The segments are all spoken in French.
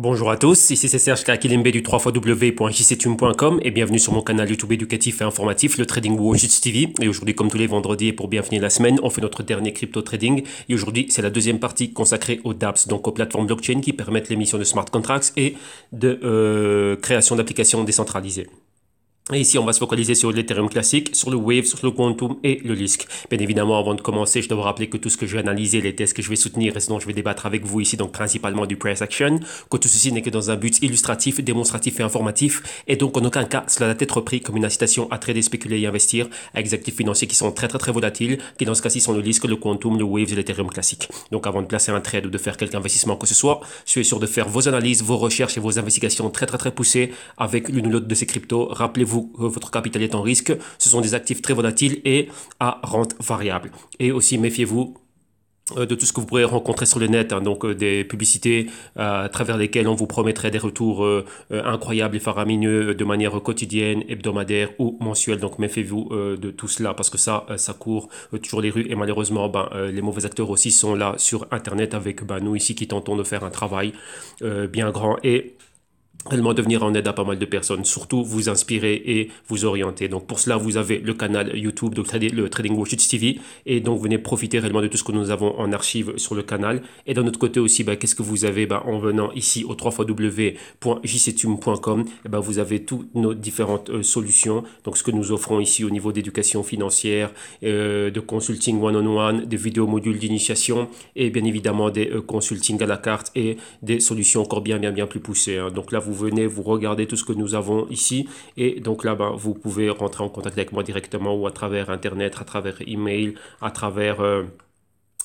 Bonjour à tous, ici c'est Serge Kakilembe du 3xw.jctune.com et bienvenue sur mon canal YouTube éducatif et informatif, le Trading Watch TV. Et aujourd'hui, comme tous les vendredis et pour bien finir la semaine, on fait notre dernier crypto trading. Et aujourd'hui, c'est la deuxième partie consacrée aux DApps, donc aux plateformes blockchain qui permettent l'émission de smart contracts et de euh, création d'applications décentralisées. Et ici, on va se focaliser sur l'Ethereum classique, sur le Wave, sur le Quantum et le LISC. Bien évidemment, avant de commencer, je dois vous rappeler que tout ce que je vais analyser, les tests que je vais soutenir et sinon je vais débattre avec vous ici, donc principalement du price action, que tout ceci n'est que dans un but illustratif, démonstratif et informatif, et donc en aucun cas, cela doit être pris comme une incitation à trader, spéculer et investir avec des actifs financiers qui sont très très très volatiles, qui dans ce cas-ci sont le LISC, le Quantum, le Wave et l'Ethereum classique. Donc avant de placer un trade ou de faire quelque investissement que ce soit, soyez sûr de faire vos analyses, vos recherches et vos investigations très très très poussées avec l'une ou l'autre de ces cryptos. Rappelez-vous euh, votre capital est en risque. Ce sont des actifs très volatiles et à rente variable. Et aussi, méfiez-vous euh, de tout ce que vous pourrez rencontrer sur le net, hein, donc euh, des publicités à travers lesquelles on vous promettrait des retours incroyables et faramineux de manière quotidienne, hebdomadaire ou mensuelle. Donc méfiez-vous de tout cela parce que ça, ça court toujours les rues et malheureusement, ben, les mauvais acteurs aussi sont là sur Internet avec ben, nous ici qui tentons de faire un travail bien grand et réellement devenir en aide à pas mal de personnes, surtout vous inspirer et vous orienter. Donc pour cela, vous avez le canal YouTube, donc le Trading Watch TV, et donc venez profiter réellement de tout ce que nous avons en archive sur le canal. Et d'un notre côté aussi, bah, qu'est-ce que vous avez bah, en venant ici au 3 et eh bah, vous avez toutes nos différentes euh, solutions, donc ce que nous offrons ici au niveau d'éducation financière, euh, de consulting one-on-one, des vidéos modules d'initiation, et bien évidemment des euh, consulting à la carte et des solutions encore bien, bien, bien plus poussées. Hein. Donc là, vous vous venez, vous regardez tout ce que nous avons ici, et donc là, bas ben, vous pouvez rentrer en contact avec moi directement ou à travers Internet, à travers email, à travers euh,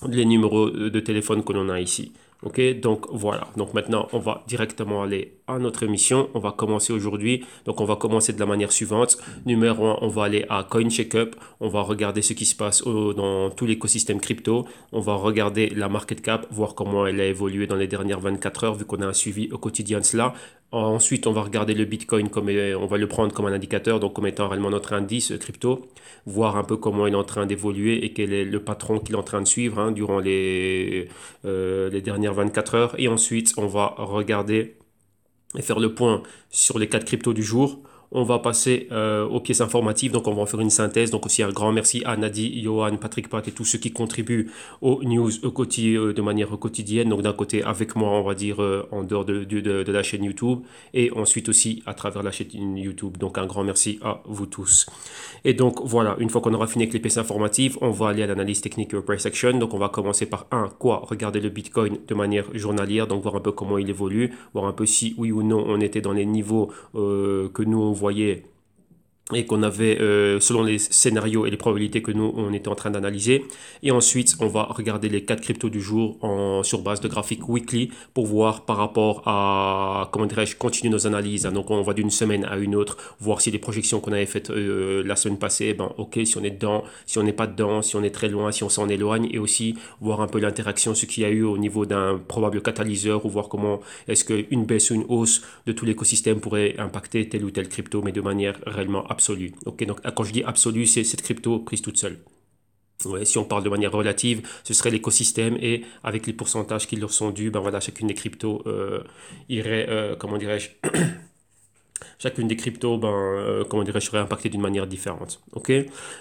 les numéros euh, de téléphone que l'on a ici. Ok, donc voilà. Donc maintenant, on va directement aller à notre émission. On va commencer aujourd'hui. Donc on va commencer de la manière suivante. Numéro on va aller à Coin Checkup. On va regarder ce qui se passe euh, dans tout l'écosystème crypto. On va regarder la market cap, voir comment elle a évolué dans les dernières 24 heures, vu qu'on a un suivi au quotidien de cela. Euh, ensuite, on va regarder le Bitcoin comme on va le prendre comme un indicateur, donc comme étant réellement notre indice euh, crypto, voir un peu comment il est en train d'évoluer et quel est le patron qu'il est en train de suivre hein, durant les, euh, dernières 24 heures. Et ensuite, on va regarder et faire le point sur les quatre cryptos du jour. On va passer euh, aux pièces informatives, donc on va en faire une synthèse. Donc aussi un grand merci à Nadi, Johan, Patrick Pat et tous ceux qui contribuent aux news euh, de manière quotidienne. Donc d'un côté avec moi, on va dire euh, en dehors de, la chaîne YouTube et ensuite aussi à travers la chaîne YouTube. Donc un grand merci à vous tous. Et donc voilà, une fois qu'on aura fini avec les pièces informatives, on va aller à l'analyse technique price action. Donc on va commencer par un quoi regarder le Bitcoin de manière journalière, donc voir un peu comment il évolue, voir un peu si oui ou non on était dans les niveaux que nous on Voyez et qu'on avait euh, selon les scénarios et les probabilités que nous on était en train d'analyser et ensuite on va regarder les quatre cryptos du jour en, sur base de graphique weekly pour voir par rapport à comment dirais-je continuer nos analyses hein. donc on va d'une semaine à une autre voir si les projections qu'on avait faites euh, la semaine passée ben ok si on est dedans si on n'est pas dedans si on est très loin si on s'en éloigne et aussi voir un peu l'interaction ce qu'il y a eu au niveau d'un probable catalyseur ou voir comment est-ce qu'une baisse ou une hausse de tout l'écosystème pourrait impacter tel ou tel crypto mais de manière réellement absolue. donc, euh, quand je dis absolue, c'est cette crypto prise toute seule. si on parle de manière relative, ce serait l'écosystème et avec les pourcentages qui leur sont dus, ben voilà, chacune des cryptos euh, irait, euh, comment dirais-je Chacune des cryptos, ben, euh, comment dirais-je, serait impactée d'une manière différente. Ok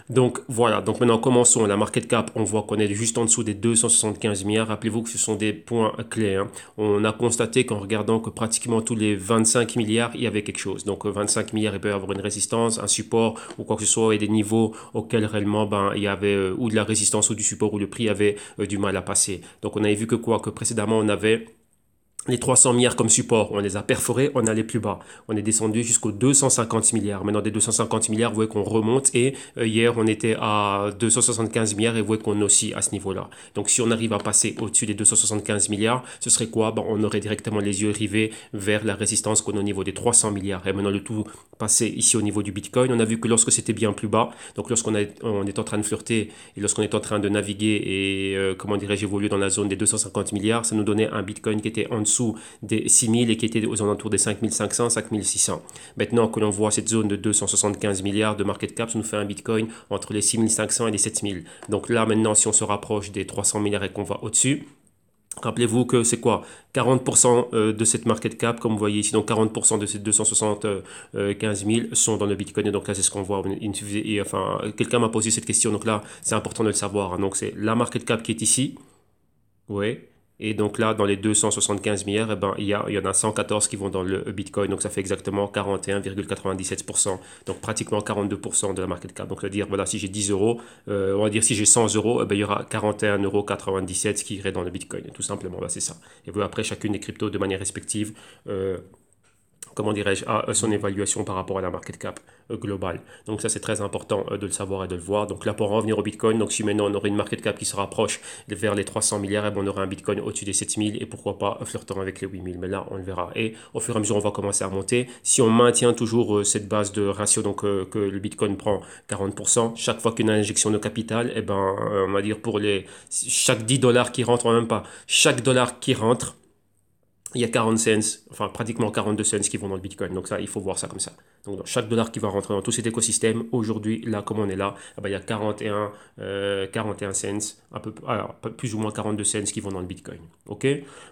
Donc voilà, donc maintenant commençons. La market cap, on voit qu'on est juste en dessous des 275 milliards. Rappelez-vous que ce sont des points clés. Hein. On a constaté qu'en regardant que pratiquement tous les 25 milliards, il y avait quelque chose. Donc 25 euh, milliards, il peut y avoir une résistance, un support ou quoi que ce soit et des niveaux auxquels réellement ben, il y avait euh, ou de la résistance ou du support ou le prix avait du mal à passer. Donc on avait vu que quoi Que précédemment on avait les 300 milliards comme support, on les a perforés, on allait plus bas. On est descendu jusqu'aux 250 milliards. Maintenant, des 250 milliards, vous voyez qu'on remonte et euh, hier, on était à 275 milliards et vous voyez qu'on aussi à ce niveau-là. Donc, si on arrive à passer au-dessus des 275 milliards, ce serait quoi ben, On aurait directement les yeux rivés vers la résistance qu'on a au niveau des 300 milliards. Et maintenant, le tout passé ici au niveau du Bitcoin, on a vu que lorsque c'était bien plus bas, donc lorsqu'on on est en train de flirter et lorsqu'on est en train de naviguer et, euh, comment dirais-je, évoluer dans la zone des 250 milliards, ça nous donnait un Bitcoin qui était en dessous sous des 6000 et qui était aux alentours des 5500, 5600. Maintenant que l'on voit cette zone de 275 milliards de market cap, ça nous fait un bitcoin entre les 6500 et les 7000. Donc là, maintenant, si on se rapproche des 300 milliards et qu'on va au-dessus, Rappelez-vous que c'est quoi 40% euh, de cette market cap, comme vous voyez ici, donc 40% de ces 275 000 sont dans le Bitcoin. Et donc là, c'est ce qu'on voit. Et enfin, quelqu'un m'a posé cette question, donc là, c'est important de le savoir. Donc c'est la market cap qui est ici. Oui. Et donc là, dans les 275 milliards, eh ben, il, y il y en a 114 qui vont dans le Bitcoin. Donc ça fait exactement 41,97%. Donc pratiquement 42% de la market cap. Donc dire, voilà, si j'ai 10 euros, euh, on va dire si j'ai 100 euros, eh ben, il y aura 41,97 euros qui irait dans le Bitcoin. Tout simplement, c'est ça. Et vous, après, chacune des cryptos de manière respective. Euh, comment dirais-je, à son évaluation par rapport à la market cap euh, globale. Donc ça c'est très important euh, de le savoir et de le voir. Donc là pour revenir au Bitcoin, donc si maintenant on aurait une market cap qui se rapproche vers les 300 milliards, et eh ben, on aurait un Bitcoin au-dessus des 7000 et pourquoi pas flirtant avec les 8000. Mais là on le verra. Et au fur et à mesure on va commencer à monter. Si on maintient toujours euh, cette base de ratio donc que le Bitcoin prend 40%, chaque fois qu'une injection de capital, et eh ben on va dire pour les chaque 10 dollars qui rentrent, même pas, chaque dollar qui rentre il y a 40 cents, enfin pratiquement 42 cents qui vont dans le Bitcoin. Donc ça, il faut voir ça comme ça. Donc chaque dollar qui va rentrer dans tout cet écosystème, aujourd'hui, là, comme on est là, eh ben, il y a 41, 41 euh, cents, un peu, alors, plus ou moins 42 cents qui vont dans le Bitcoin. OK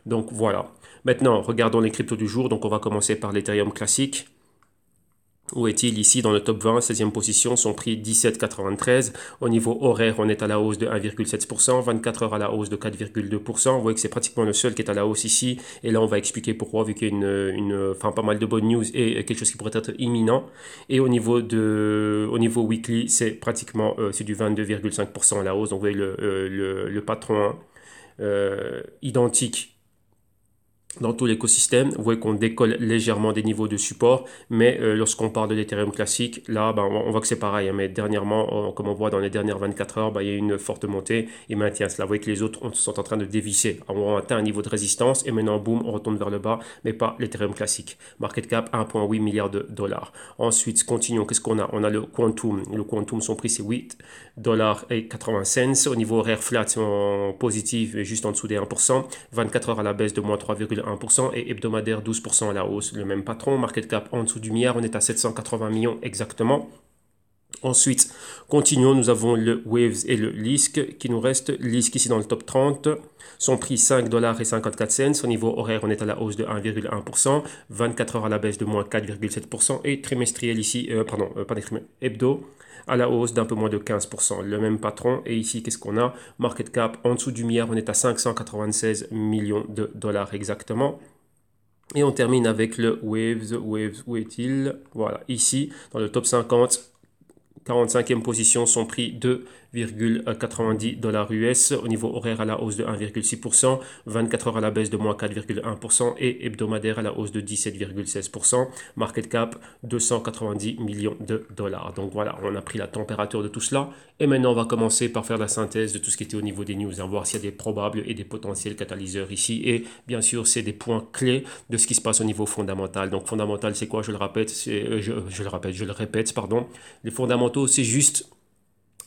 Donc voilà. Maintenant, regardons les cryptos du jour. Donc on va commencer par l'Ethereum classique. Où est-il ici dans le top 20 16e position, son prix 17,93. Au niveau horaire, on est à la hausse de 1,7%, 24 heures à la hausse de 4,2%. Vous voyez que c'est pratiquement le seul qui est à la hausse ici. Et là, on va expliquer pourquoi, vu qu'il y a une, une, pas mal de bonnes news et quelque chose qui pourrait être imminent. Et au niveau, de, au niveau weekly, c'est pratiquement euh, c'est du 22,5% à la hausse. Donc vous voyez le, euh, patron euh, identique dans tout l'écosystème. Vous voyez qu'on décolle légèrement des niveaux de support, mais euh, lorsqu'on parle de l'Ethereum classique, là, ben, on, voit que c'est pareil. Hein. mais dernièrement, euh, comme on voit dans les dernières 24 heures, ben, il y a une forte montée et maintient cela. Vous voyez que les autres on, sont en train de dévisser. On atteint un niveau de résistance et maintenant, boum, on retourne vers le bas, mais pas l'Ethereum classique. Market cap 1,8 milliard de dollars. Ensuite, continuons. Qu'est-ce qu'on a On a le Quantum. Le Quantum, son prix, c'est 8 dollars et 80 cents. Au niveau horaire flat, c'est positif, juste en dessous des 1%. 24 heures à la baisse de moins 3,1%. 1% et hebdomadaire 12% à la hausse. Le même patron, market cap en dessous du milliard, on est à 780 millions exactement. Ensuite, continuons, nous avons le Waves et le Lisk qui nous reste. Lisk ici dans le top 30. Son prix 5,54$. Son niveau horaire, on est à la hausse de 1,1%. 24 heures à la baisse de moins 4,7%. Et trimestriel ici, euh, pardon, euh, pas des hebdo à la hausse d'un peu moins de 15%. Le même patron. Et ici, qu'est-ce qu'on a Market cap en dessous du milliard, on est à 596 millions de dollars exactement. Et on termine avec le Waves. Waves, où est-il Voilà, ici, dans le top 50, 45e position, son prix de 1,90 dollars US au niveau horaire à la hausse de 1,6%, 24 heures à la baisse de moins 4,1% et hebdomadaire à la hausse de 17,16%, market cap 290 millions de dollars. Donc voilà, on a pris la température de tout cela et maintenant on va commencer par faire la synthèse de tout ce qui était au niveau des news, hein, voir s'il y a des probables et des potentiels catalyseurs ici et bien sûr c'est des points clés de ce qui se passe au niveau fondamental. Donc fondamental c'est quoi Je le répète, euh, je le répète, je le répète, pardon. Les fondamentaux c'est juste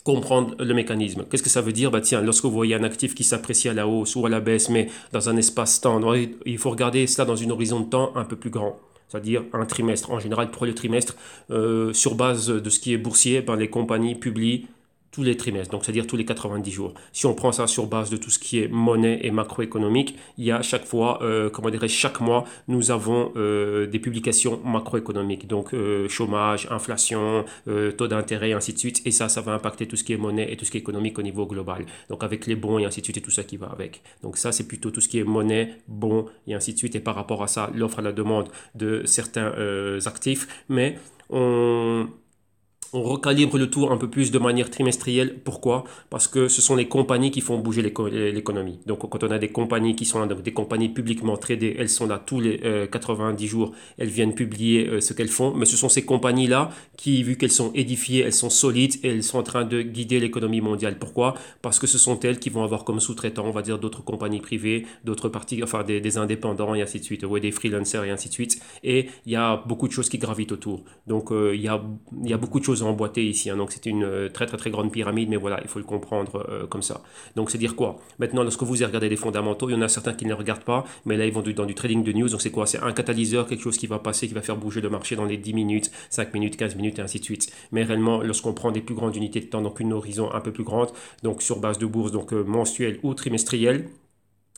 comprendre le mécanisme. Qu'est-ce que ça veut dire bah, Tiens, lorsque vous voyez un actif qui s'apprécie à la hausse ou à la baisse, mais dans un espace-temps, il faut regarder cela dans un horizon de temps un peu plus grand c'est-à-dire un trimestre. En général, pour le trimestre, euh, sur base de ce qui est boursier, par ben, les compagnies publient tous les trimestres, donc c'est-à-dire tous les 90 jours. Si on prend ça sur base de tout ce qui est monnaie et macroéconomique, il y a chaque fois, euh, comment dirais chaque mois, nous avons euh, des publications macroéconomiques, donc euh, chômage, inflation, taux d'intérêt, ainsi de suite, et ça, ça va impacter tout ce qui est monnaie et tout ce qui est économique au niveau global, donc avec les bons et ainsi de suite et tout ça qui va avec. Donc ça, c'est plutôt tout ce qui est monnaie, bons et ainsi de suite, et par rapport à ça, l'offre à la demande de certains actifs, mais on on recalibre le tour un peu plus de manière trimestrielle. Pourquoi Parce que ce sont les compagnies qui font bouger l'économie. Donc quand on a des compagnies qui sont des compagnies publiquement tradées, elles sont là tous les 90 euh, jours, elles viennent publier euh, ce qu'elles font. Mais ce sont ces compagnies-là qui, vu qu'elles sont édifiées, elles sont solides et elles sont en train de guider l'économie mondiale. Pourquoi Parce que ce sont elles qui vont avoir comme sous-traitants, on va dire, d'autres compagnies privées, d'autres parties, enfin des, indépendants et ainsi de suite, des freelancers et ainsi de suite. Et il y a beaucoup de choses qui gravitent autour. Donc euh, il y, y a beaucoup de choses emboîté ici. Hein. Donc c'est une euh, très très très grande pyramide, mais voilà, il faut le comprendre euh, comme ça. Donc c'est dire quoi Maintenant, lorsque vous regardez les fondamentaux, il y en a certains qui ne regardent pas, mais là ils vont dans du trading de news. Donc c'est quoi C'est un catalyseur, quelque chose qui va passer, qui va faire bouger le marché dans les 10 minutes, 5 minutes, 15 minutes et ainsi de suite. Mais réellement, lorsqu'on prend des plus grandes unités de temps, donc une horizon un peu plus grande, donc sur base de bourse, donc euh, mensuelle ou trimestrielle,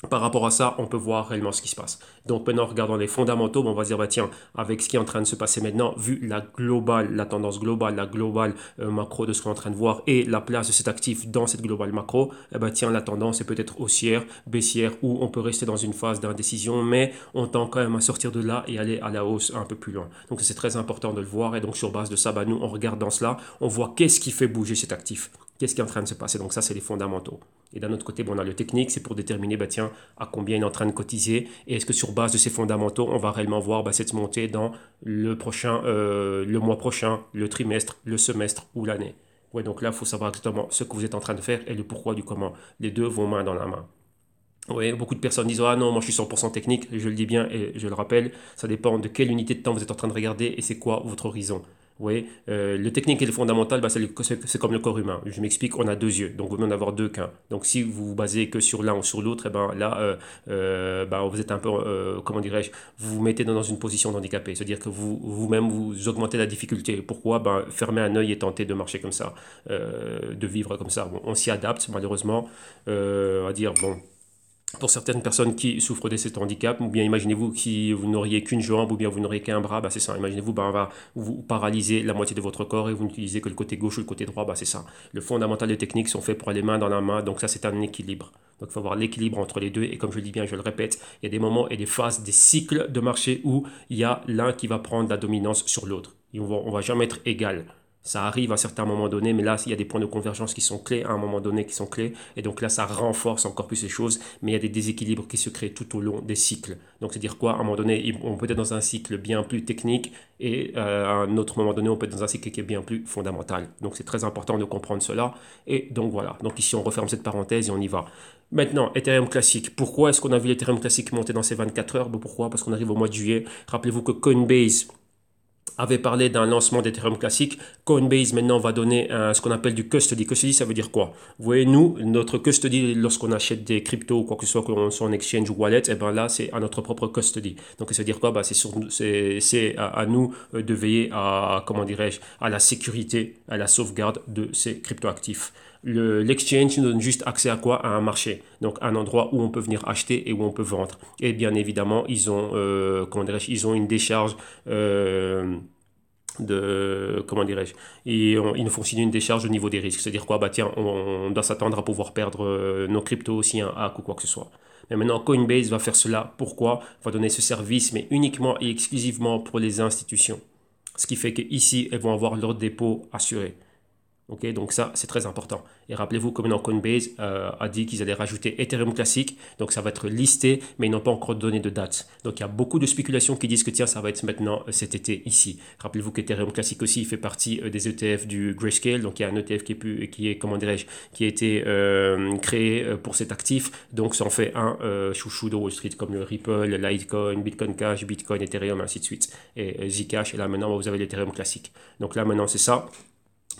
par rapport à ça, on peut voir réellement ce qui se passe. Donc maintenant, regardant les fondamentaux, on va dire, bah, tiens, avec ce qui est en train de se passer maintenant, vu la globale, la tendance globale, la globale euh, macro de ce qu'on est en train de voir et la place de cet actif dans cette globale macro, eh bah, tiens, la tendance est peut-être haussière, baissière, ou on peut rester dans une phase d'indécision, mais on tend quand même à sortir de là et aller à la hausse un peu plus loin. Donc c'est très important de le voir, et donc sur base de ça, bah, nous, en regardant cela, on voit qu'est-ce qui fait bouger cet actif, qu'est-ce qui est en train de se passer. Donc ça, c'est les fondamentaux. Et d'un autre côté, on a le technique, c'est pour déterminer bah, tiens, à combien il est en train de cotiser et est-ce que sur base de ces fondamentaux, on va réellement voir bah, cette montée dans le, prochain, euh, le mois prochain, le trimestre, le semestre ou l'année. donc là, il faut savoir exactement ce que vous êtes en train de faire et le pourquoi du comment. Les deux vont main dans la main. beaucoup de personnes disent Ah non, moi je suis 100% technique, je le dis bien et je le rappelle, ça dépend de quelle unité de temps vous êtes en train de regarder et c'est quoi votre horizon. Oui, euh, le technique et le fondamental, bah, c'est comme le corps humain. Je m'explique, on a deux yeux, donc vous mieux en avoir deux qu'un. Donc si vous vous basez que sur l'un ou sur l'autre, et eh ben, là, euh, euh, bah, vous êtes un peu, comment dirais-je, vous vous mettez dans une position d'handicapé. C'est-à-dire que vous-même, vous, augmentez la difficulté. Pourquoi ben, Fermer un œil et tenter de marcher comme ça, de vivre comme ça. Bon, on s'y adapte, malheureusement, à dire, bon, pour certaines personnes qui souffrent de cet handicap, ou bien imaginez-vous que vous n'auriez qu'une jambe, ou bien vous n'auriez qu'un bras, bah, c'est ça. Imaginez-vous, bah, on va vous paralyser la moitié de votre corps et vous n'utilisez que le côté gauche ou le côté droit, bah, c'est ça. Le fondamental des techniques sont faits pour les mains dans la main, donc ça c'est un équilibre. Donc il faut avoir l'équilibre entre les deux, et comme je le dis bien, je le répète, il y a des moments et des phases, des cycles de marché où il y a l'un qui va prendre la dominance sur l'autre. On ne on va jamais être égal. Ça arrive à certains moments donnés, mais là, il y a des points de convergence qui sont clés à un moment donné, qui sont clés. Et donc là, ça renforce encore plus les choses, mais il y a des déséquilibres qui se créent tout au long des cycles. Donc, c'est-à-dire quoi À un moment donné, on peut être dans un cycle bien plus technique, et euh, à un autre moment donné, on peut être dans un cycle qui est bien plus fondamental. Donc, c'est très important de comprendre cela. Et donc, voilà. Donc, ici, on referme cette parenthèse et on y va. Maintenant, Ethereum classique. Pourquoi est-ce qu'on a vu l'Ethereum classique monter dans ces 24 heures ben, Pourquoi Parce qu'on arrive au mois de juillet. Rappelez-vous que Coinbase avait parlé d'un lancement d'Ethereum classique. Coinbase maintenant va donner euh, ce qu'on appelle du custody. Custody, ça veut dire quoi Vous voyez, nous, notre custody, lorsqu'on achète des cryptos ou quoi que ce soit, qu'on soit en exchange ou wallet, et eh ben là, c'est à notre propre custody. Donc, ça veut dire quoi bah, C'est à, nous euh, de veiller à, comment dirais-je, à la sécurité, à la sauvegarde de ces cryptoactifs l'exchange nous donne juste accès à quoi À un marché. Donc un endroit où on peut venir acheter et où on peut vendre. Et bien évidemment, ils ont, euh, comment ils ont une décharge. Euh, de comment dirais-je et ils nous font signer une décharge au niveau des risques c'est-à-dire quoi bah tiens on, on doit s'attendre à pouvoir perdre euh, nos cryptos si un hack ou quoi que ce soit mais maintenant Coinbase va faire cela pourquoi va donner ce service mais uniquement et exclusivement pour les institutions ce qui fait qu'ici elles vont avoir leur dépôt assuré donc ça, c'est très important. Et rappelez-vous, que maintenant Coinbase euh, a dit qu'ils allaient rajouter Ethereum classique, donc ça va être listé, mais ils n'ont pas encore donné de date. Donc il y a beaucoup de spéculations qui disent que tiens, ça va être maintenant euh, cet été ici. Rappelez-vous qu'Ethereum classique aussi fait partie euh, des ETF du Grayscale, donc il y a un ETF qui est, qui est comment dirais-je, qui a été créé pour cet actif, donc ça en fait un chouchou de Wall Street comme le Ripple, Litecoin, Bitcoin Cash, Bitcoin, Ethereum, ainsi de suite, et Zcash. Et là maintenant, vous avez l'Ethereum classique. Donc là maintenant, c'est ça.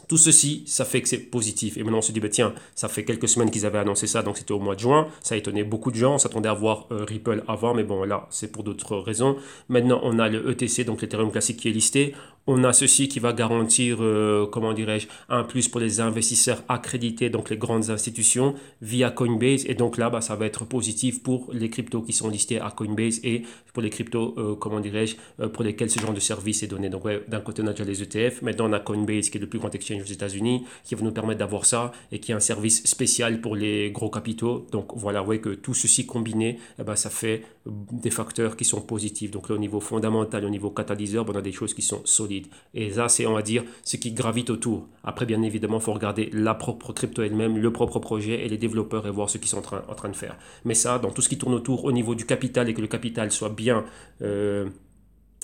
Tout ceci, ça fait que c'est positif. Et maintenant, on se dit, bah, tiens, ça fait quelques semaines qu'ils avaient annoncé ça, donc c'était au mois de juin. Ça a étonné beaucoup de gens. On s'attendait à voir euh, Ripple avant, mais bon, là, c'est pour d'autres raisons. Maintenant, on a le ETC, donc l'Ethereum classique qui est listé. On a ceci qui va garantir, euh, comment dirais-je, un plus pour les investisseurs accrédités, donc les grandes institutions, via Coinbase. Et donc là, bah, ça va être positif pour les cryptos qui sont listés à Coinbase et pour les cryptos, euh, comment dirais-je, pour lesquels ce genre de service est donné. Donc d'un côté, on a déjà les ETF. Maintenant, on a Coinbase qui est le plus grand aux États-Unis qui va nous permettre d'avoir ça et qui est un service spécial pour les gros capitaux. Donc voilà, vous voyez que tout ceci combiné, eh ben, ça fait des facteurs qui sont positifs. Donc là, au niveau fondamental, au niveau catalyseur, ben, on a des choses qui sont solides. Et ça, c'est, on va dire, ce qui gravite autour. Après, bien évidemment, il faut regarder la propre crypto elle-même, le propre projet et les développeurs et voir ce qu'ils sont en train, en train de faire. Mais ça, dans tout ce qui tourne autour, au niveau du capital et que le capital soit bien euh,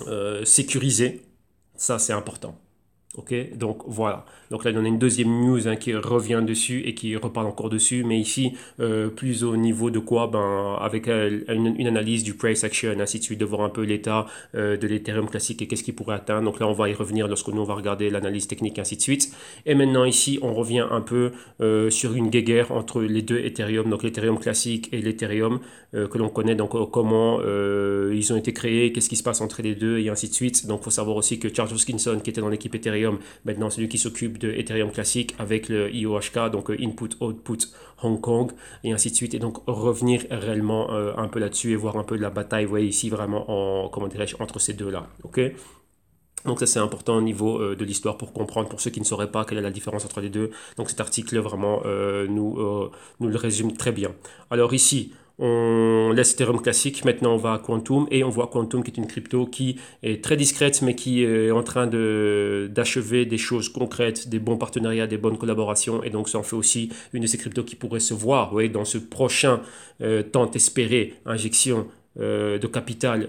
euh, sécurisé, ça, c'est important. Ok, donc voilà. Donc là, on a une deuxième news hein, qui revient dessus et qui reparle encore dessus, mais ici, euh, plus au niveau de quoi ben, Avec euh, une, analyse du price action, ainsi de suite, de voir un peu l'état euh, de l'Ethereum classique et qu'est-ce qu'il pourrait atteindre. Donc là, on va y revenir lorsque nous, on va regarder l'analyse technique, ainsi de suite. Et maintenant, ici, on revient un peu sur une guéguerre entre les deux Ethereum, donc l'Ethereum classique et l'Ethereum que l'on connaît, donc comment ils ont été créés, qu'est-ce qui se passe entre les deux, et ainsi de suite. Donc, il faut savoir aussi que Charles Hoskinson, qui était dans l'équipe Ethereum, maintenant celui qui s'occupe de Ethereum classique avec le IOHK, donc euh, Input Output Hong Kong, et ainsi de suite. Et donc revenir réellement euh, un peu là-dessus et voir un peu de la bataille, voyez ici vraiment en, comment dirais-je entre ces deux-là. ok donc ça c'est important au niveau euh, de l'histoire pour comprendre, pour ceux qui ne sauraient pas quelle est la différence entre les deux. Donc cet article vraiment nous, nous le résume très bien. Alors ici, on laisse Ethereum classique, maintenant on va à Quantum et on voit Quantum qui est une crypto qui est très discrète mais qui euh, est en train d'achever des choses concrètes, des bons partenariats, des bonnes collaborations et donc ça en fait aussi une de ces cryptos qui pourrait se voir dans ce prochain euh, temps espéré injection euh, de capital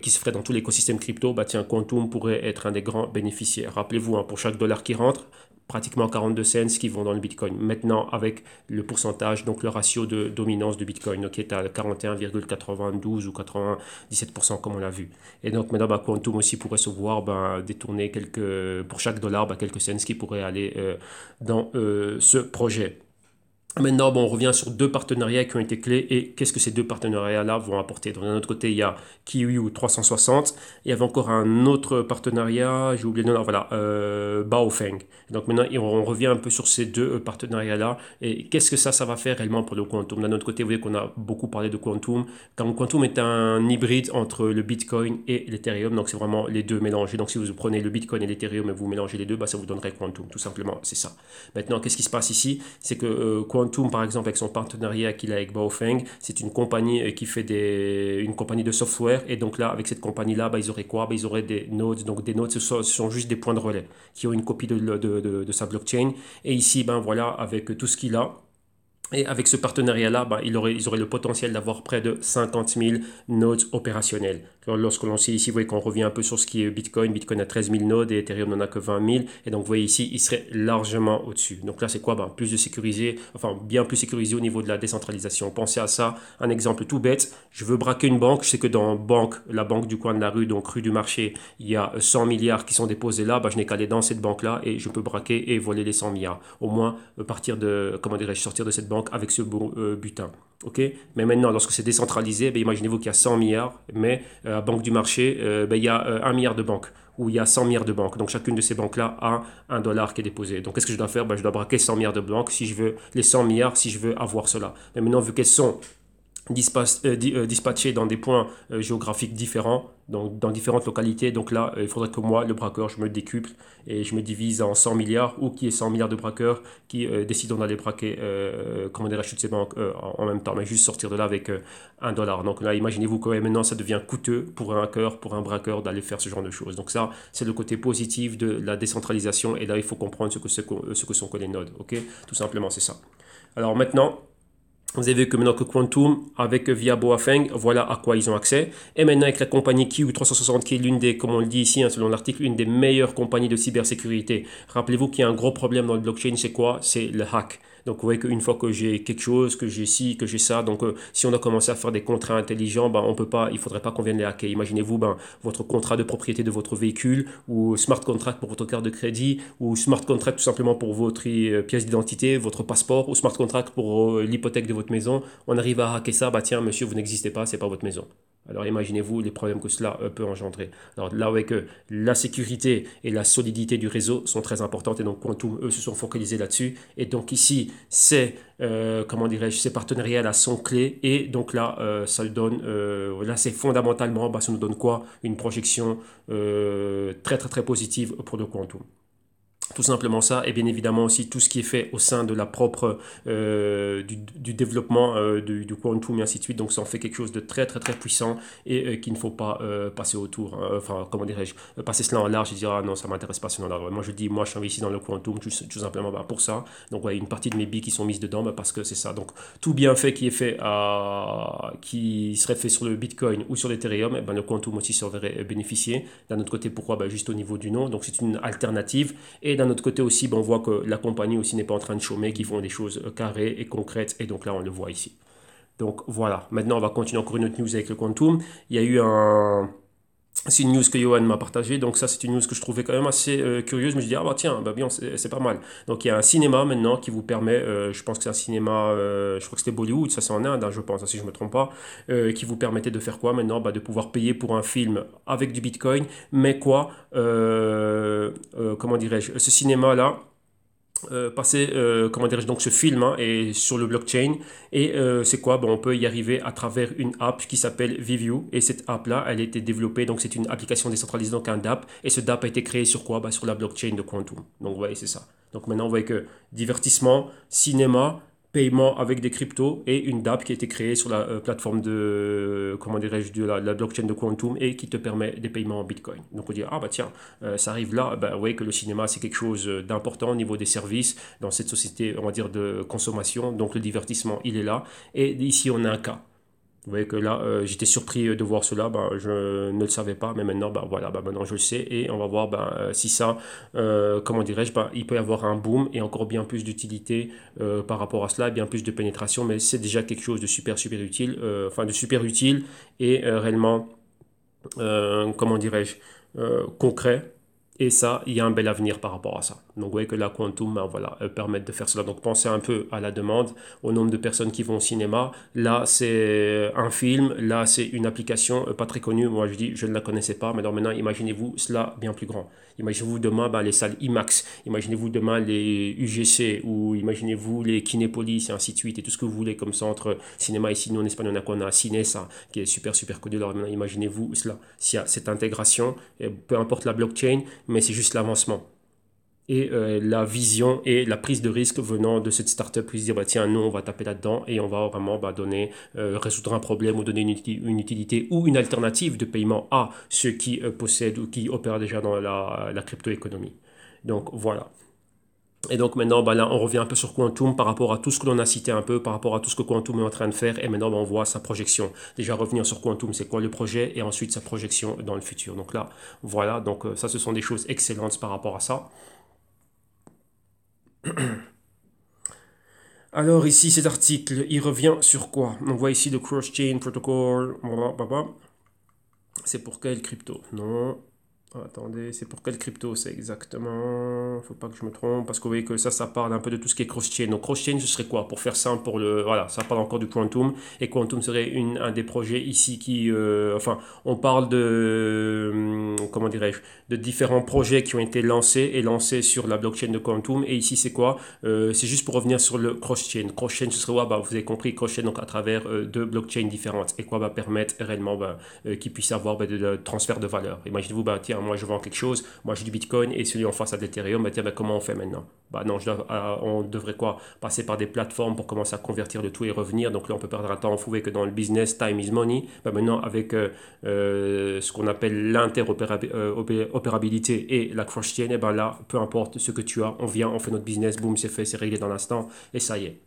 qui se ferait dans tout l'écosystème crypto, bah tiens, Quantum pourrait être un des grands bénéficiaires. Rappelez-vous, hein, pour chaque dollar qui rentre, pratiquement 42 cents qui vont dans le Bitcoin. Maintenant, avec le pourcentage, donc le ratio de dominance de Bitcoin, qui est à 41,92 ou 97%, comme on l'a vu. Et donc, maintenant, bah, Quantum aussi pourrait se voir bah, détourner quelques, pour chaque dollar, bah, quelques cents qui pourraient aller euh, dans euh, ce projet. Maintenant, on revient sur deux partenariats qui ont été clés et qu'est-ce que ces deux partenariats-là vont apporter. Donc, d'un autre côté, il y a Kiwi ou 360. Il y avait encore un autre partenariat, j'ai oublié le nom, voilà, euh, Baofeng. Donc maintenant, on revient un peu sur ces deux euh, partenariats-là et qu'est-ce que ça, ça va faire réellement pour le Quantum. D'un autre côté, vous voyez qu'on a beaucoup parlé de Quantum. Quand Quantum est un hybride entre le Bitcoin et l'Ethereum, donc c'est vraiment les deux mélangés. Donc si vous prenez le Bitcoin et l'Ethereum et vous mélangez les deux, bah, ça vous donnerait Quantum, tout simplement, c'est ça. Maintenant, qu'est-ce qui se passe ici C'est que Quantum euh, Quantum, par exemple, avec son partenariat qu'il a avec Baofeng, c'est une compagnie euh, qui fait des, une compagnie de software. Et donc là, avec cette compagnie-là, bah, ils auraient quoi bah, Ils auraient des nodes. Donc des nodes, ce sont, juste des points de relais qui ont une copie de, de sa blockchain. Et ici, ben voilà, avec tout ce qu'il a, et avec ce partenariat-là, bah, ils, auraient, ils le potentiel d'avoir près de 50 000 nodes opérationnels. Lorsque l'on sait ici, vous voyez qu'on revient un peu sur ce qui est Bitcoin. Bitcoin a 13 000 nodes et Ethereum n'en a que 20 000. Et donc, vous voyez ici, il serait largement au-dessus. Donc là, c'est quoi bah, Plus de sécurisé, enfin, bien plus sécurisé au niveau de la décentralisation. Pensez à ça. Un exemple tout bête. Je veux braquer une banque. Je sais que dans banque, la banque du coin de la rue, donc rue du marché, il y a 100 milliards qui sont déposés là. Bah, je n'ai qu'à aller dans cette banque-là et je peux braquer et voler les 100 milliards. Au moins, euh, partir de, comment dirais-je, sortir de cette banque avec ce euh, butin. ok mais maintenant, lorsque c'est décentralisé, ben, imaginez-vous qu'il y a 100 milliards, mais euh, Banque du Marché, euh, ben, il y a 1 milliard de banques, ou il y a 100 milliards de banques. Donc chacune de ces banques-là a un dollar qui est déposé. Donc qu'est-ce que je dois faire ben, Je dois braquer 100 milliards de banques si je veux, les 100 milliards si je veux avoir cela. Mais maintenant, vu qu'elles sont euh, euh, dispatchés dans des points euh, géographiques différents, donc dans différentes localités. Donc là, il faudrait que moi, le braqueur, je me décuple et je me divise en 100 milliards ou qui est 100 milliards de braqueurs qui décident d'aller braquer, comment dire, la chute de ces banques en même temps, mais juste sortir de là avec un dollar. Donc là, imaginez-vous que maintenant, ça devient coûteux pour un hacker, pour un braqueur d'aller faire ce genre de choses. Donc ça, c'est le côté positif de la décentralisation et là, il faut comprendre ce que, ce que sont que les nodes, ok Tout simplement, c'est ça. Alors maintenant, vous avez vu que maintenant que Quantum, avec euh, via Boafeng, voilà à quoi ils ont accès. Et maintenant avec la compagnie Q360, qui est l'une des, comme on le dit ici, hein, selon l'article, une des meilleures compagnies de cybersécurité. Rappelez-vous qu'il y a un gros problème dans le blockchain, c'est quoi C'est le hack. Donc vous voyez qu'une fois que j'ai quelque chose, que j'ai ci, que j'ai ça, donc euh, si on a commencé à faire des contrats intelligents, ben, on peut pas, il faudrait pas qu'on vienne les hacker. Imaginez-vous ben, votre contrat de propriété de votre véhicule ou smart contract pour votre carte de crédit ou smart contract tout simplement pour votre euh, pièce d'identité, votre passeport ou smart contract pour euh, l'hypothèque de votre maison. On arrive à hacker ça, bah tiens monsieur vous n'existez pas, c'est pas votre maison. Alors imaginez-vous les problèmes que cela euh, peut engendrer. Alors là où est que la sécurité et la solidité du réseau sont très importantes et donc Quantum, eux, se sont focalisés là-dessus. Et donc ici, c'est, euh, comment dirais-je, ces partenariats là sont clés et donc là, euh, ça donne, là c'est fondamentalement, bah, ça nous donne quoi Une projection très très très positive pour le Quantum tout simplement ça et bien évidemment aussi tout ce qui est fait au sein de la propre euh, du, développement euh, du, quantum et ainsi de suite donc ça en fait quelque chose de très très très puissant et euh, qu'il ne faut pas passer autour hein. enfin comment dirais-je passer cela en large et dire ah non ça m'intéresse pas sinon là moi je dis moi je suis investi dans le quantum tout, simplement bah, pour ça donc ouais une partie de mes billes qui sont mises dedans bah, parce que c'est ça donc tout bien fait qui est fait à qui serait fait sur le bitcoin ou sur l'ethereum et eh ben le quantum aussi s'en verrait bénéficier d'un autre côté pourquoi bah, juste au niveau du nom donc c'est une alternative et d'un autre côté aussi, ben, on voit que la compagnie aussi n'est pas en train de chômer, qu'ils font des choses euh, carrées et concrètes. Et donc là, on le voit ici. Donc voilà. Maintenant, on va continuer encore une autre news avec le Quantum. Il y a eu un c'est une news que Johan m'a partagée, donc ça c'est une news que je trouvais quand même assez euh, curieuse, mais je me dis ah bah tiens, bah bien c'est pas mal. Donc il y a un cinéma maintenant qui vous permet, euh, je pense que c'est un cinéma, euh, je crois que c'était Bollywood, ça c'est en Inde, hein, je pense, hein, si je me trompe pas, qui vous permettait de faire quoi maintenant, bah, de pouvoir payer pour un film avec du Bitcoin, mais quoi, comment dirais-je, ce cinéma là euh, passer euh, comment dirais donc ce film hein, et sur le blockchain et euh, c'est quoi bon on peut y arriver à travers une app qui s'appelle Vivio et cette app là elle a été développée donc c'est une application décentralisée donc un dap et ce DApp a été créé sur quoi bah, sur la blockchain de Quantum donc ouais c'est ça donc maintenant vous voyez que divertissement cinéma paiement avec des cryptos et une dap qui a été créée sur la euh, plateforme de, euh, comment dirais-je, de la, blockchain de Quantum et qui te permet des paiements en Bitcoin. Donc on dit, ah bah tiens, euh, ça arrive là, bah ouais que le cinéma c'est quelque chose d'important au niveau des services dans cette société, on va dire, de consommation. Donc le divertissement, il est là. Et ici, on a un cas. Vous voyez que là, euh, j'étais surpris euh, de voir cela, ben, je ne le savais pas, mais maintenant, ben, voilà, ben, maintenant je le sais et on va voir euh, si ça, comment dirais-je, il peut y avoir un boom et encore bien plus d'utilité par rapport à cela, bien plus de pénétration, mais c'est déjà quelque chose de super, super utile, enfin de super utile et réellement, comment dirais-je, concret et ça, il y a un bel avenir par rapport à ça. Donc vous voyez que la Quantum ben voilà, euh, permet de faire cela. Donc pensez un peu à la demande, au nombre de personnes qui vont au cinéma. Là, c'est euh, un film, là, c'est une application euh, pas très connue. Moi, je dis, je ne la connaissais pas. Mais maintenant, imaginez-vous cela bien plus grand. Imaginez-vous demain ben, les salles IMAX, imaginez-vous demain les UGC, ou imaginez-vous les Kinépolis, et ainsi de suite, et tout ce que vous voulez comme centre cinéma et nous En Espagne, on a quoi On qui est super, super connu. imaginez-vous cela, s'il y a cette intégration, eh, peu importe la blockchain, mais c'est juste l'avancement et euh, la vision et la prise de risque venant de cette startup qui se dit bah, tiens nous on va taper là-dedans et on va vraiment bah, donner euh, résoudre un problème ou donner une, utilité ou une alternative de paiement à ceux qui euh, possèdent ou qui opèrent déjà dans la, crypto-économie. Donc voilà. Et donc maintenant, bah là, on revient un peu sur Quantum par rapport à tout ce que l'on a cité un peu, par rapport à tout ce que Quantum est en train de faire. Et maintenant, bah, on voit sa projection. Déjà, revenir sur Quantum, c'est quoi le projet Et ensuite, sa projection dans le futur. Donc là, voilà. Donc ça, ce sont des choses excellentes par rapport à ça. Alors ici, cet article, il revient sur quoi On voit ici le cross-chain protocol. C'est pour quelle crypto Non. Ah, attendez, c'est pour quelle crypto c'est exactement Faut pas que je me trompe parce que vous voyez que ça, ça parle un peu de tout ce qui est cross-chain. Donc cross-chain, ce serait quoi Pour faire simple, pour le voilà, ça parle encore du quantum et quantum serait une, un des projets ici qui, euh, enfin, on parle de comment dirais-je, de différents projets qui ont été lancés et lancés sur la blockchain de Quantum. Et ici, c'est quoi euh, C'est juste pour revenir sur le cross-chain. Cross-chain, ce serait, bah, vous avez compris, cross-chain donc à travers euh, deux blockchains différentes. Et quoi va permettre réellement bah, euh, qu'ils puissent avoir bah, de, transferts transfert de valeur Imaginez-vous, tiens, moi je vends quelque chose, moi j'ai du Bitcoin et celui en face a de l'Ethereum, tiens, comment on fait maintenant bah non, euh, on devrait quoi Passer par des plateformes pour commencer à convertir le tout et revenir. Donc là, on peut perdre un temps on pouvait que dans le business, time is money. Bah maintenant, avec euh, euh, ce qu'on appelle l'interopérabilité et la cross et eh ben là, peu importe ce que tu as, on vient, on fait notre business, boum, c'est fait, c'est réglé dans l'instant et ça y est.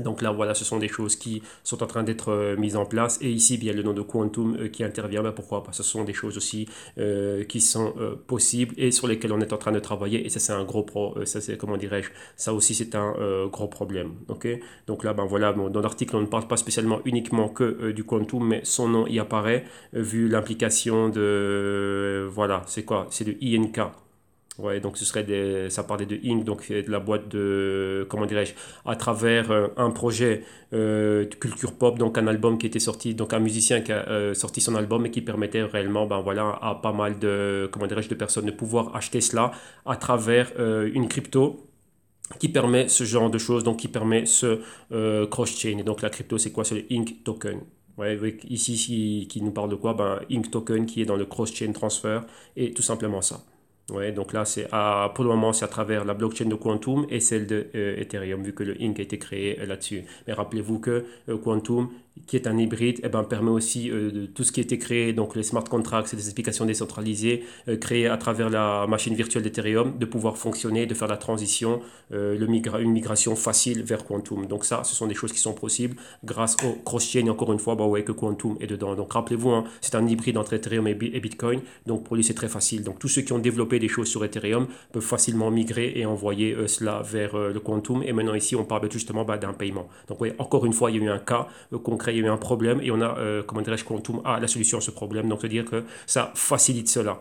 Donc là, voilà, ce sont des choses qui sont en train d'être euh, mises en place. Et ici, eh bien le nom de Quantum euh, qui intervient, ben pourquoi Parce ce sont des choses aussi euh, qui sont possibles et sur lesquelles on est en train de travailler. Et ça, c'est un gros pro, ça c'est comment dirais-je Ça aussi, c'est un gros problème. Ok Donc là, ben voilà, dans l'article, on ne parle pas spécialement uniquement que du Quantum, mais son nom y apparaît vu l'implication de voilà, c'est quoi C'est de INK. Ouais, donc ce serait des, ça parlait de INK, donc de la boîte de, comment dirais-je, à travers euh, un projet euh, de culture pop, donc un album qui était sorti, donc un musicien qui a euh, sorti son album et qui permettait réellement, ben voilà, à pas mal de, comment dirais-je, de personnes de pouvoir acheter cela à travers une crypto qui permet ce genre de choses, donc qui permet ce cross-chain. donc la crypto, c'est quoi C'est le Inc token. Ouais, ici, qui, nous parle de quoi ben, Inc token qui est dans le cross-chain transfer et tout simplement ça donc là, c'est à, pour le moment, c'est à travers la blockchain de Quantum et celle de euh, Ethereum, vu que le Inc a été créé euh, là-dessus. Mais rappelez-vous que euh, Quantum qui est un hybride, et eh ben, permet aussi euh, tout ce qui a été créé, donc les smart contracts et les applications décentralisées euh, créées à travers la machine virtuelle d'Ethereum, de pouvoir fonctionner, de faire la transition, euh, le migra une migration facile vers Quantum. Donc ça, ce sont des choses qui sont possibles grâce au cross-chain, encore une fois, bah ouais, que Quantum est dedans. Donc rappelez-vous, hein, c'est un hybride entre Ethereum et, et Bitcoin, donc pour lui c'est très facile. Donc tous ceux qui ont développé des choses sur Ethereum peuvent facilement migrer et envoyer cela vers le Quantum. Et maintenant ici, on parle justement bah, d'un paiement. Donc oui, encore une fois, il y a eu un cas concret il y a eu un problème et on a, euh, comment dirais-je, Quantum à la solution à ce problème. Donc, c'est-à-dire que ça facilite cela.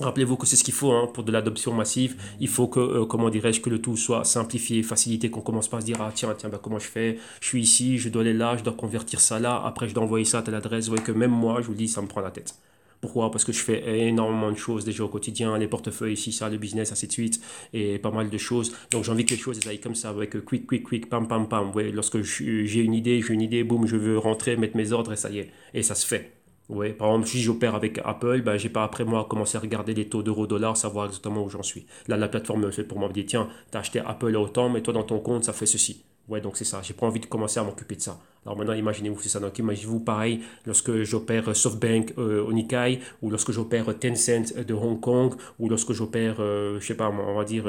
Rappelez-vous que c'est ce qu'il faut hein, pour de l'adoption massive. Il faut que, euh, comment dirais-je, que le tout soit simplifié, facilité, qu'on commence pas à se dire, ah tiens, tiens, bah, comment je fais Je suis ici, je dois aller là, je dois convertir ça là, après je dois envoyer ça à telle adresse. Vous voyez que même moi, je vous le dis, ça me prend la tête. Pourquoi Parce que je fais énormément de choses déjà au quotidien, les portefeuilles, ici, ça, le business, ainsi de suite, et pas mal de choses. Donc j'ai envie que les choses aillent comme ça, avec quick, quick, quick, pam, pam, pam. Ouais, lorsque j'ai une idée, j'ai une idée, boum, je veux rentrer, mettre mes ordres, et ça y est. Et ça se fait. Ouais, par exemple, si j'opère avec Apple, je ben, j'ai pas après moi commencé à regarder les taux d'euro-dollar, savoir exactement où j'en suis. Là, la plateforme, fait pour moi, me dit, tiens, t'as acheté Apple autant, mais toi, dans ton compte, ça fait ceci. Ouais, donc c'est ça. J'ai pas envie de commencer à m'occuper de ça. Alors maintenant, imaginez-vous, c'est ça. Donc imaginez-vous pareil lorsque j'opère euh, SoftBank euh, au Nikkei ou lorsque j'opère euh, Tencent de Hong Kong ou lorsque j'opère, je sais pas, on va dire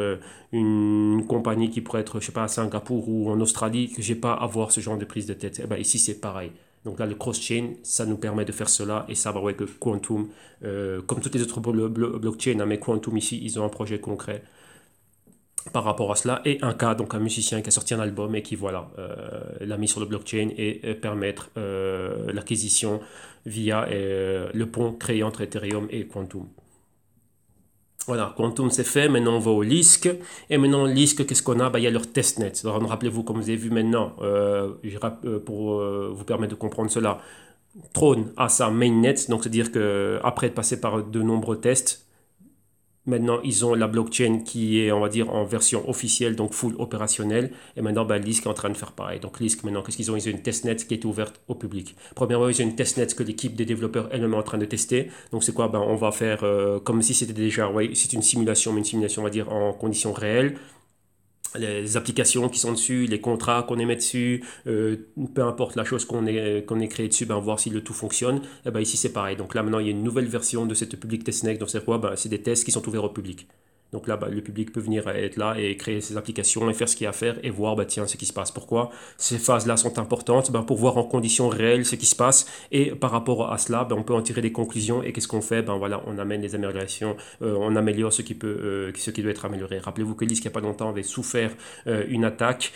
une compagnie qui pourrait être, je sais pas, à Singapour ou en Australie, que j'ai pas à avoir ce genre de prise de tête. Et eh ben, ici, c'est pareil. Donc là, le cross-chain, ça nous permet de faire cela et ça va que Quantum, comme toutes les autres blockchains, hein, mais Quantum ici, ils ont un projet concret par rapport à cela et un cas donc un musicien qui a sorti un album et qui voilà euh, l'a mis sur le blockchain et, euh, permettre euh, l'acquisition via le pont créé entre Ethereum et Quantum. Voilà, Quantum c'est fait, maintenant on va au LISC. Et maintenant, LISC, qu'est-ce qu'on a bah, Il y a leur testnet. rappelez-vous, comme vous avez vu maintenant, pour vous permettre de comprendre cela, trône a sa mainnet, donc c'est-à-dire qu'après de passé par de nombreux tests, Maintenant, ils ont la blockchain qui est, on va dire, en version officielle, donc full opérationnelle. Et maintenant, ben, Lisk est en train de faire pareil. Donc, Lisk, maintenant, qu'est-ce qu'ils ont Ils ont une testnet qui est ouverte au public. Premièrement, ils ont une testnet que l'équipe des développeurs elle-même est en train de tester. Donc, c'est quoi ben, On va faire euh, comme si c'était déjà oui, c'est une simulation, mais une simulation, on va dire, en conditions réelles les applications qui sont dessus, les contrats qu'on émet dessus, euh, peu importe la chose qu'on ait, qu'on créée dessus, ben, voir si le tout fonctionne. Et eh ben, ici, c'est pareil. Donc là, maintenant, il y a une nouvelle version de cette public testnet e dans cette quoi ben, c'est des tests qui sont ouverts au public. Donc là, bah, le public peut venir être là et créer ses applications et faire ce qu'il y a à faire et voir, bah, tiens, ce qui se passe. Pourquoi ces phases-là sont importantes bah, Pour voir en conditions réelles ce qui se passe. Et par rapport à cela, bah, on peut en tirer des conclusions. Et qu'est-ce qu'on fait voilà, On amène les améliorations, euh, on améliore ce qui, peut, euh, ce qui doit être amélioré. Rappelez-vous que l'ISC, il n'y a pas longtemps, avait souffert euh, une attaque,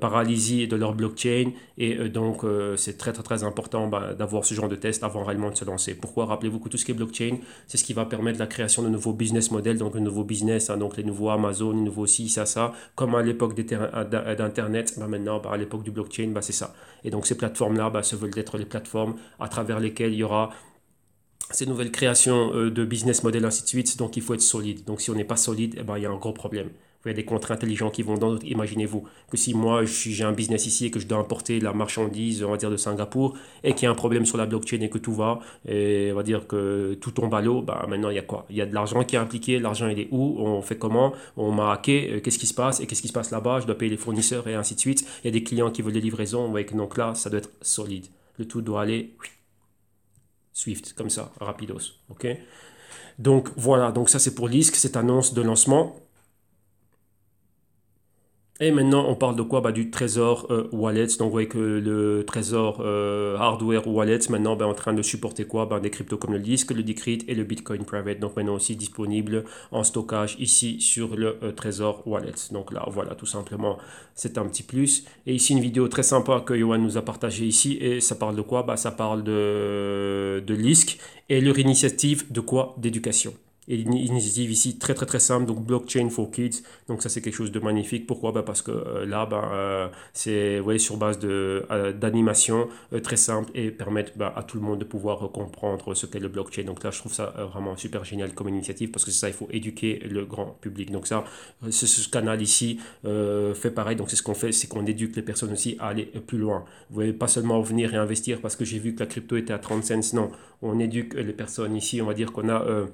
paralysie de leur blockchain. Et donc, c'est très, très, très important d'avoir ce genre de test avant réellement de se lancer. Pourquoi Rappelez-vous que tout ce qui est blockchain, c'est ce qui va permettre la création de nouveaux business models, donc de nouveaux business Hein, donc les nouveaux Amazon, les nouveaux ci, ça, ça, comme à l'époque d'Internet, bah, maintenant, bah, à l'époque du blockchain, bah, c'est ça. Et donc ces plateformes-là bah, se veulent être les plateformes à travers lesquelles il y aura ces nouvelles créations euh, de business model, ainsi de suite. Donc il faut être solide. Donc si on n'est pas solide, eh ben, il y a un gros problème il y a des contrats intelligents qui vont dans d'autres. Imaginez-vous que si moi j'ai un business ici et que je dois importer de la marchandise, on va dire de Singapour, et qu'il y a un problème sur la blockchain et que tout va, et on va dire que tout tombe à l'eau, bah, maintenant il y a quoi Il y a de l'argent qui est impliqué, l'argent il est où On fait comment On m'a hacké, euh, qu'est-ce qui se passe Et qu'est-ce qui se passe là-bas Je dois payer les fournisseurs et ainsi de suite. Il y a des clients qui veulent des livraisons, donc là ça doit être solide. Le tout doit aller Swift, comme ça, rapidos. ok donc voilà, donc ça c'est pour l'ISC, cette annonce de lancement. Et maintenant, on parle de quoi bah, Du Trésor euh, Wallets. Donc, vous voyez que le Trésor euh, Hardware Wallets, maintenant, bah, est en train de supporter quoi bah, Des cryptos comme le disque, le Decrypt et le Bitcoin Private. Donc, maintenant aussi disponible en stockage ici sur le euh, Trésor Wallets. Donc, là, voilà, tout simplement, c'est un petit plus. Et ici, une vidéo très sympa que Johan nous a partagée ici. Et ça parle de quoi Ça parle de, de l'ISC et leur initiative de quoi D'éducation. Et une initiative ici très très très simple, donc Blockchain for Kids. Donc ça c'est quelque chose de magnifique. Pourquoi bah, Parce que euh, là, ben c'est sur base euh, d'animation très simple et permettre bah, à tout le monde de pouvoir comprendre ce qu'est le blockchain. Donc là, je trouve ça vraiment super génial comme initiative parce que c'est ça, il faut éduquer le grand public. Donc ça, ce, ce canal ici fait pareil. Donc c'est ce qu'on fait, c'est qu'on éduque les personnes aussi à aller plus loin. Vous voyez, pas seulement venir et investir parce que j'ai vu que la crypto était à 30 cents. Non, on éduque les personnes ici. On va dire qu'on a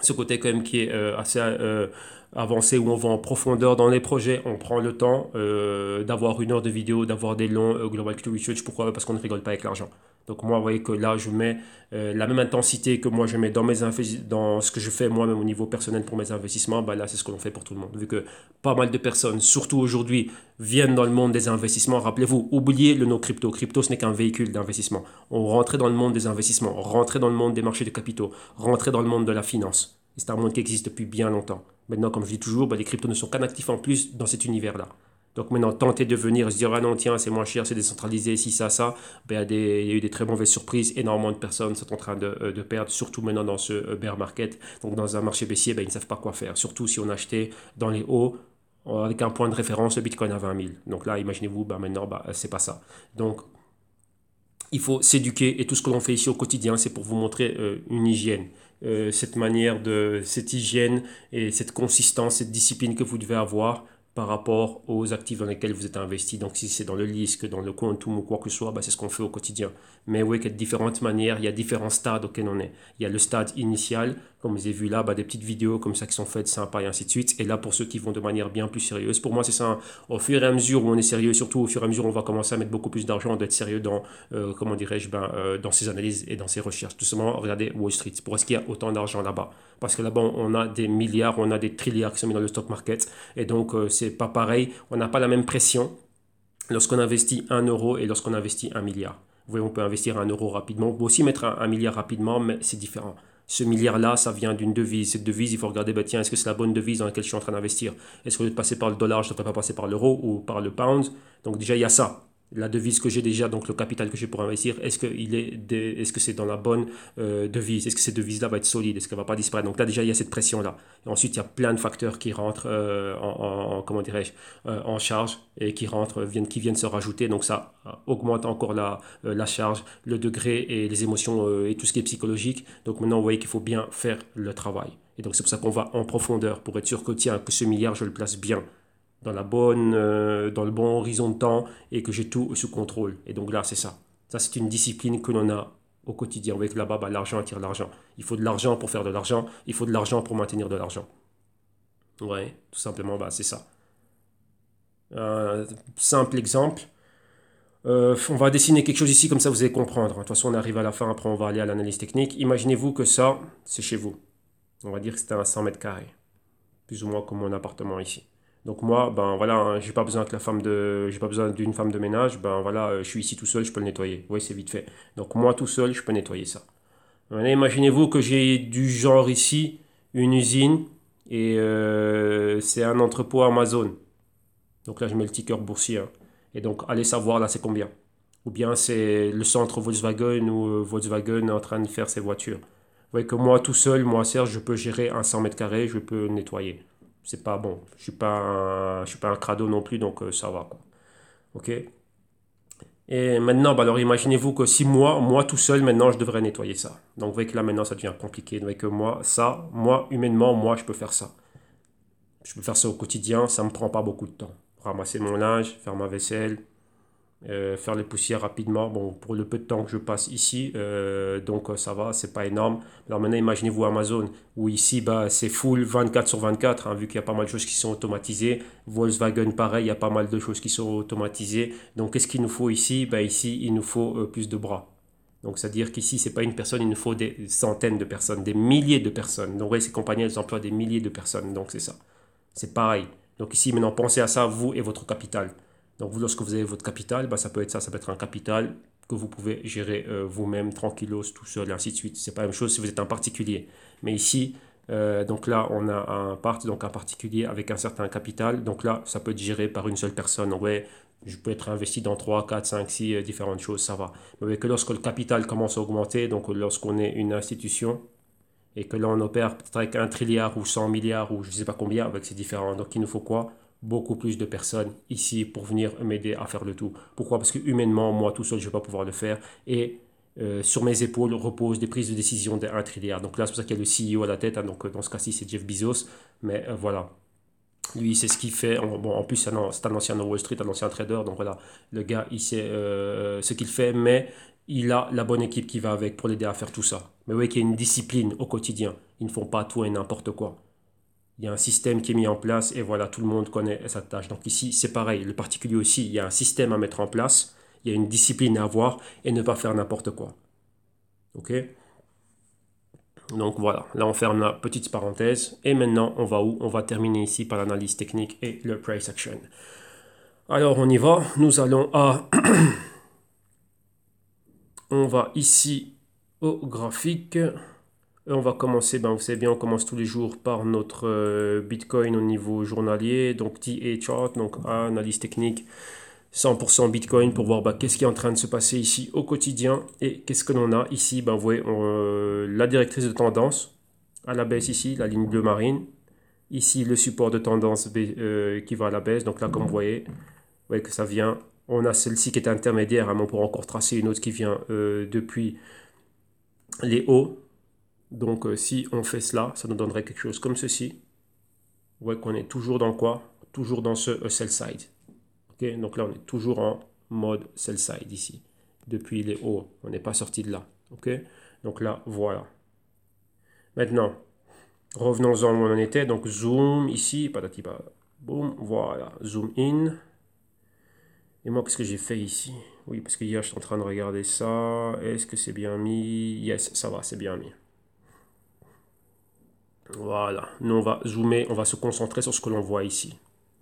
ce côté quand même qui est euh, assez euh, avancé où on va en profondeur dans les projets, on prend le temps euh, d'avoir une heure de vidéo, d'avoir des longs Global Culture Research. Pourquoi Parce qu'on ne rigole pas avec l'argent. Donc moi, vous voyez que là, je mets euh, la même intensité que moi je mets dans, ce que je fais moi-même au niveau personnel pour mes investissements. Bah là, c'est ce que l'on fait pour tout le monde. Vu que pas mal de personnes, surtout aujourd'hui, viennent dans le monde des investissements. Rappelez-vous, oubliez le nom crypto Crypto, ce n'est qu'un véhicule d'investissement. On rentrait dans le monde des investissements, rentrait dans le monde des marchés de capitaux, rentrait dans le monde de la finance. C'est un monde qui existe depuis bien longtemps. Maintenant, comme je dis toujours, bah, les cryptos ne sont qu'un actif en plus dans cet univers-là. Donc maintenant, tenter de venir se dire, ah non, tiens, c'est moins cher, c'est décentralisé, si ça, ça, ben, il, y a eu des très mauvaises surprises, énormément de personnes sont en train de, euh, perdre, surtout maintenant dans ce euh, bear market, donc dans un marché baissier, ben, ils ne savent pas quoi faire, surtout si on achetait dans les hauts, euh, avec un point de référence, le Bitcoin à 20 000. Donc là, imaginez-vous, ben, maintenant, ben, c'est pas ça. Donc, il faut s'éduquer et tout ce que l'on fait ici au quotidien, c'est pour vous montrer une hygiène. cette manière de, cette hygiène et cette consistance, cette discipline que vous devez avoir par rapport aux actifs dans lesquels vous êtes investi. Donc si c'est dans le risque, dans le tout ou quoi que ce soit, bah, c'est ce qu'on fait au quotidien. Mais oui, qu'il y a différentes manières, il y a différents stades auxquels on est. Il y a le stade initial, comme vous avez vu là, bah, des petites vidéos comme ça qui sont faites, sympa et ainsi de suite. Et là, pour ceux qui vont de manière bien plus sérieuse, pour moi, c'est ça. Hein. Au fur et à mesure où on est sérieux, surtout au fur et à mesure où on va commencer à mettre beaucoup plus d'argent, on doit être sérieux dans, euh, comment dirais-je, ben, euh, dans ses analyses et dans ses recherches. Tout simplement, regardez Wall Street. pour est-ce qu'il y a autant d'argent là-bas Parce que là-bas, on a des milliards, on a des trilliards qui sont mis dans le stock market. Et donc, euh, c'est pas pareil. On n'a pas la même pression lorsqu'on investit un euro et lorsqu'on investit un milliard. Vous voyez, on peut investir un euro rapidement. On peut aussi mettre un milliard rapidement, mais c'est différent ce milliard-là, ça vient d'une devise. Cette devise, il faut regarder, bah, tiens, est-ce que c'est la bonne devise dans laquelle je suis en train d'investir Est-ce que au lieu passer par le dollar, je ne devrais pas passer par l'euro ou par le pound Donc déjà, il y a ça la devise que j'ai déjà, donc le capital que j'ai pour investir, est-ce que est, est c'est dans la bonne euh, devise, est-ce que cette devise-là va être solide, est-ce qu'elle va pas disparaître. Donc là déjà il y a cette pression-là. ensuite il y a plein de facteurs qui rentrent euh, en, comment euh, en charge et qui rentrent, viennent, qui viennent se rajouter. Donc ça augmente encore la, la charge, le degré et les émotions et tout ce qui est psychologique. Donc maintenant vous voyez qu'il faut bien faire le travail. Et donc c'est pour ça qu'on va en profondeur pour être sûr que tiens que ce milliard je le place bien dans, la bonne, euh, dans le bon horizon de temps et que j'ai tout sous contrôle. Et donc là, c'est ça. Ça, c'est une discipline que l'on a au quotidien. Vous voyez que là-bas, bah, l'argent attire l'argent. Il faut de l'argent pour faire de l'argent. Il faut de l'argent pour maintenir de l'argent. Ouais, tout simplement, bah, c'est ça. Un euh, simple exemple. Euh, on va dessiner quelque chose ici, comme ça vous allez comprendre. De toute façon, on arrive à la fin, après on va aller à l'analyse technique. Imaginez-vous que ça, c'est chez vous. On va dire que c'était un 100 mètres carrés. Plus ou moins comme mon appartement ici. Donc moi, ben voilà, hein, j'ai pas besoin que la femme de, j'ai pas besoin d'une femme de ménage. Ben voilà, euh, je suis ici tout seul, je peux le nettoyer. Oui, c'est vite fait. Donc moi tout seul, je peux nettoyer ça. imaginez-vous que j'ai du genre ici une usine et euh, c'est un entrepôt Amazon. Donc là, je mets le ticker boursier. Hein. Et donc allez savoir là, c'est combien. Ou bien c'est le centre Volkswagen ou euh, Volkswagen est en train de faire ses voitures. Vous voyez que moi tout seul, moi Serge, je peux gérer un 100 mètres carrés, je peux nettoyer c'est pas bon. Je suis pas je suis pas un crado non plus, donc euh, ça va. Quoi. Ok. Et maintenant, bah, alors imaginez-vous que si moi, moi tout seul, maintenant, je devrais nettoyer ça. Donc vous voyez que là, maintenant, ça devient compliqué. Vous voyez que moi, ça, moi, humainement, moi, je peux faire ça. Je peux faire ça au quotidien, ça me prend pas beaucoup de temps. Ramasser mon linge, faire ma vaisselle, euh, faire les poussières rapidement. Bon, pour le peu de temps que je passe ici, euh, donc euh, ça va, c'est pas énorme. Alors maintenant, imaginez-vous Amazon, où ici, bah, c'est full 24 sur 24, hein, vu qu'il y a pas mal de choses qui sont automatisées. Volkswagen, pareil, il y a pas mal de choses qui sont automatisées. Donc, qu'est-ce qu'il nous faut ici bah, Ici, il nous faut plus de bras. Donc, c'est-à-dire qu'ici, c'est pas une personne, il nous faut des centaines de personnes, des milliers de personnes. Donc, vous voyez, ces compagnies, elles emploient des milliers de personnes. Donc, c'est ça. C'est pareil. Donc, ici, maintenant, pensez à ça, vous et votre capital. Donc, vous, lorsque vous avez votre capital, bah, ça peut être ça, ça peut être un capital que vous pouvez gérer euh, vous-même, tranquillos, tout seul, ainsi de suite. C'est pas la même chose si vous êtes un particulier. Mais ici, euh, donc là, on a un part, donc un particulier avec un certain capital. Donc là, ça peut être géré par une seule personne. Ouais, je peux être investi dans 3, 4, 5, 6 différentes choses, ça va. Mais que lorsque le capital commence à augmenter, donc lorsqu'on est une institution, et que là on opère peut-être avec un trilliard ou 100 milliards ou je ne sais pas combien avec ces différents, donc il nous faut quoi beaucoup plus de personnes ici pour venir m'aider à faire le tout. Pourquoi Parce que humainement, moi tout seul, je ne vais pas pouvoir le faire. Et euh, sur mes épaules reposent des prises de décision d'un trilliard. Donc là, c'est pour ça qu'il y a le CEO à la tête. Hein. donc euh, dans ce cas-ci, c'est Jeff Bezos. Mais euh, voilà. Lui, c'est ce qu'il fait. En, bon, en plus, c'est un, ancien Wall Street, un ancien trader. Donc voilà, le gars, il sait ce qu'il fait, mais il a la bonne équipe qui va avec pour l'aider à faire tout ça. Mais oui, qu'il y a une discipline au quotidien. Ils ne font pas tout et n'importe quoi il y a un système qui est mis en place et voilà, tout le monde connaît sa tâche. Donc ici, c'est pareil, le particulier aussi, il y a un système à mettre en place, il y a une discipline à avoir et ne pas faire n'importe quoi. Ok Donc voilà, là on ferme la petite parenthèse et maintenant on va où On va terminer ici par l'analyse technique et le price action. Alors on y va, nous allons à... on va ici au graphique. On va commencer, ben vous savez bien, on commence tous les jours par notre euh, Bitcoin au niveau journalier, donc TA chart, donc analyse technique 100% Bitcoin pour voir ben, qu'est-ce qui est en train de se passer ici au quotidien et qu'est-ce que l'on a ici. Ben, vous voyez, euh, la directrice de tendance à la baisse ici, la ligne bleue marine. Ici, le support de tendance euh, qui va à la baisse. Donc là, comme vous voyez, vous voyez que ça vient. On a celle-ci qui est intermédiaire, hein, mais on pourra encore tracer une autre qui vient depuis les hauts donc euh, si on fait cela, ça nous donnerait quelque chose comme ceci. Vous voyez qu'on est toujours dans quoi Toujours dans ce sell euh, side. Okay? Donc là, on est toujours en mode sell side ici. Depuis les hauts, on n'est pas sorti de là. ok Donc là, voilà. Maintenant, revenons-en où on en était. Donc zoom ici, Boom, voilà. Zoom in. Et moi, qu'est-ce que j'ai fait ici Oui, parce que hier, je suis en train de regarder ça. Est-ce que c'est bien mis Yes, ça va, c'est bien mis. Voilà, nous on va zoomer, on va se concentrer sur ce que l'on voit ici.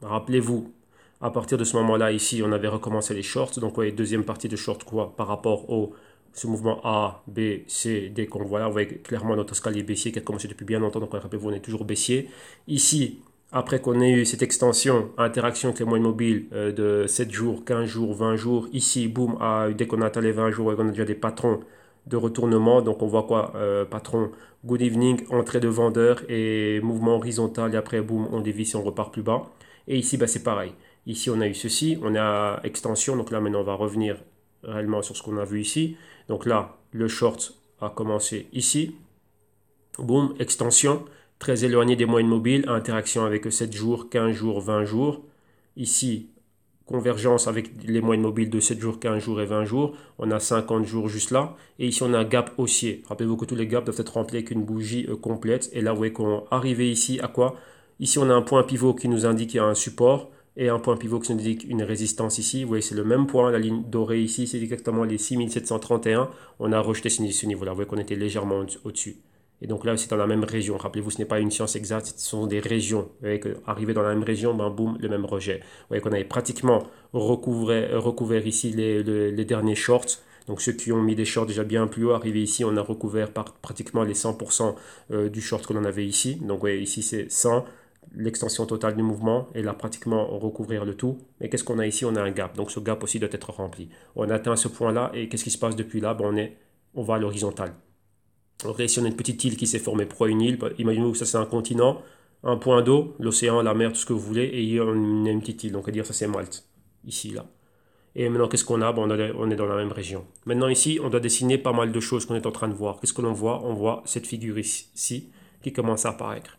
Rappelez-vous, à partir de ce moment-là, ici, on avait recommencé les shorts. Donc, voyez, deuxième partie de short quoi par rapport au ce mouvement A, B, C, D qu'on voit là. Vous voyez clairement notre escalier baissier qui a commencé depuis bien longtemps. Donc, rappelez-vous, on est toujours baissier. Ici, après qu'on ait eu cette extension, interaction avec les moyens mobiles euh, de 7 jours, 15 jours, 20 jours, ici, boum, ah, dès qu'on a atteint les 20 jours, on a déjà des patrons de retournement. Donc on voit quoi, euh, patron Good evening, entrée de vendeur et mouvement horizontal. Et après, boum, on dévisse et on repart plus bas. Et ici, bah, c'est pareil. Ici, on a eu ceci. On a extension. Donc là, maintenant, on va revenir réellement sur ce qu'on a vu ici. Donc là, le short a commencé ici. Boum, extension. Très éloigné des moyennes mobiles. Interaction avec 7 jours, 15 jours, 20 jours. Ici, convergence avec les moyennes mobiles de 7 jours, 15 jours et 20 jours. On a 50 jours juste là. Et ici, on a un gap haussier. Rappelez-vous que tous les gaps doivent être remplis avec une bougie euh, complète. Et là, vous voyez qu'on arrivé ici à quoi Ici, on a un point pivot qui nous indique y a un support et un point pivot qui nous indique une résistance ici. Vous voyez, c'est le même point. La ligne dorée ici, c'est exactement les 6731. On a rejeté ce niveau-là. Vous voyez qu'on était légèrement au-dessus. Et donc là, c'est dans la même région. Rappelez-vous, ce n'est pas une science exacte, ce sont des régions. Vous voyez qu'arriver dans la même région, ben boum, le même rejet. Vous voyez qu'on avait pratiquement recouvert ici les, derniers shorts. Donc ceux qui ont mis des shorts déjà bien plus haut, arrivé ici, on a recouvert pratiquement les 100% euh, du short que l'on avait ici. Donc voyez ici c'est 100, l'extension totale du mouvement, et là pratiquement recouvrir le tout. Mais qu'est-ce qu'on a ici On a un gap, donc ce gap aussi doit être rempli. On atteint ce point-là, et qu'est-ce qui se passe depuis là ben, on, est, on va à l'horizontale. Ok, ici on a une petite île qui s'est formée, pourquoi une île Imaginez que ça c'est un continent, un point d'eau, l'océan, la mer, tout ce que vous voulez, et il y a une petite île. Donc à dire ça c'est Malte, ici, là. Et maintenant, qu'est-ce qu'on a, bon, on On est dans la même région. Maintenant, ici, on doit dessiner pas mal de choses qu'on est en train de voir. Qu'est-ce que l'on voit On voit cette figure ici qui commence à apparaître.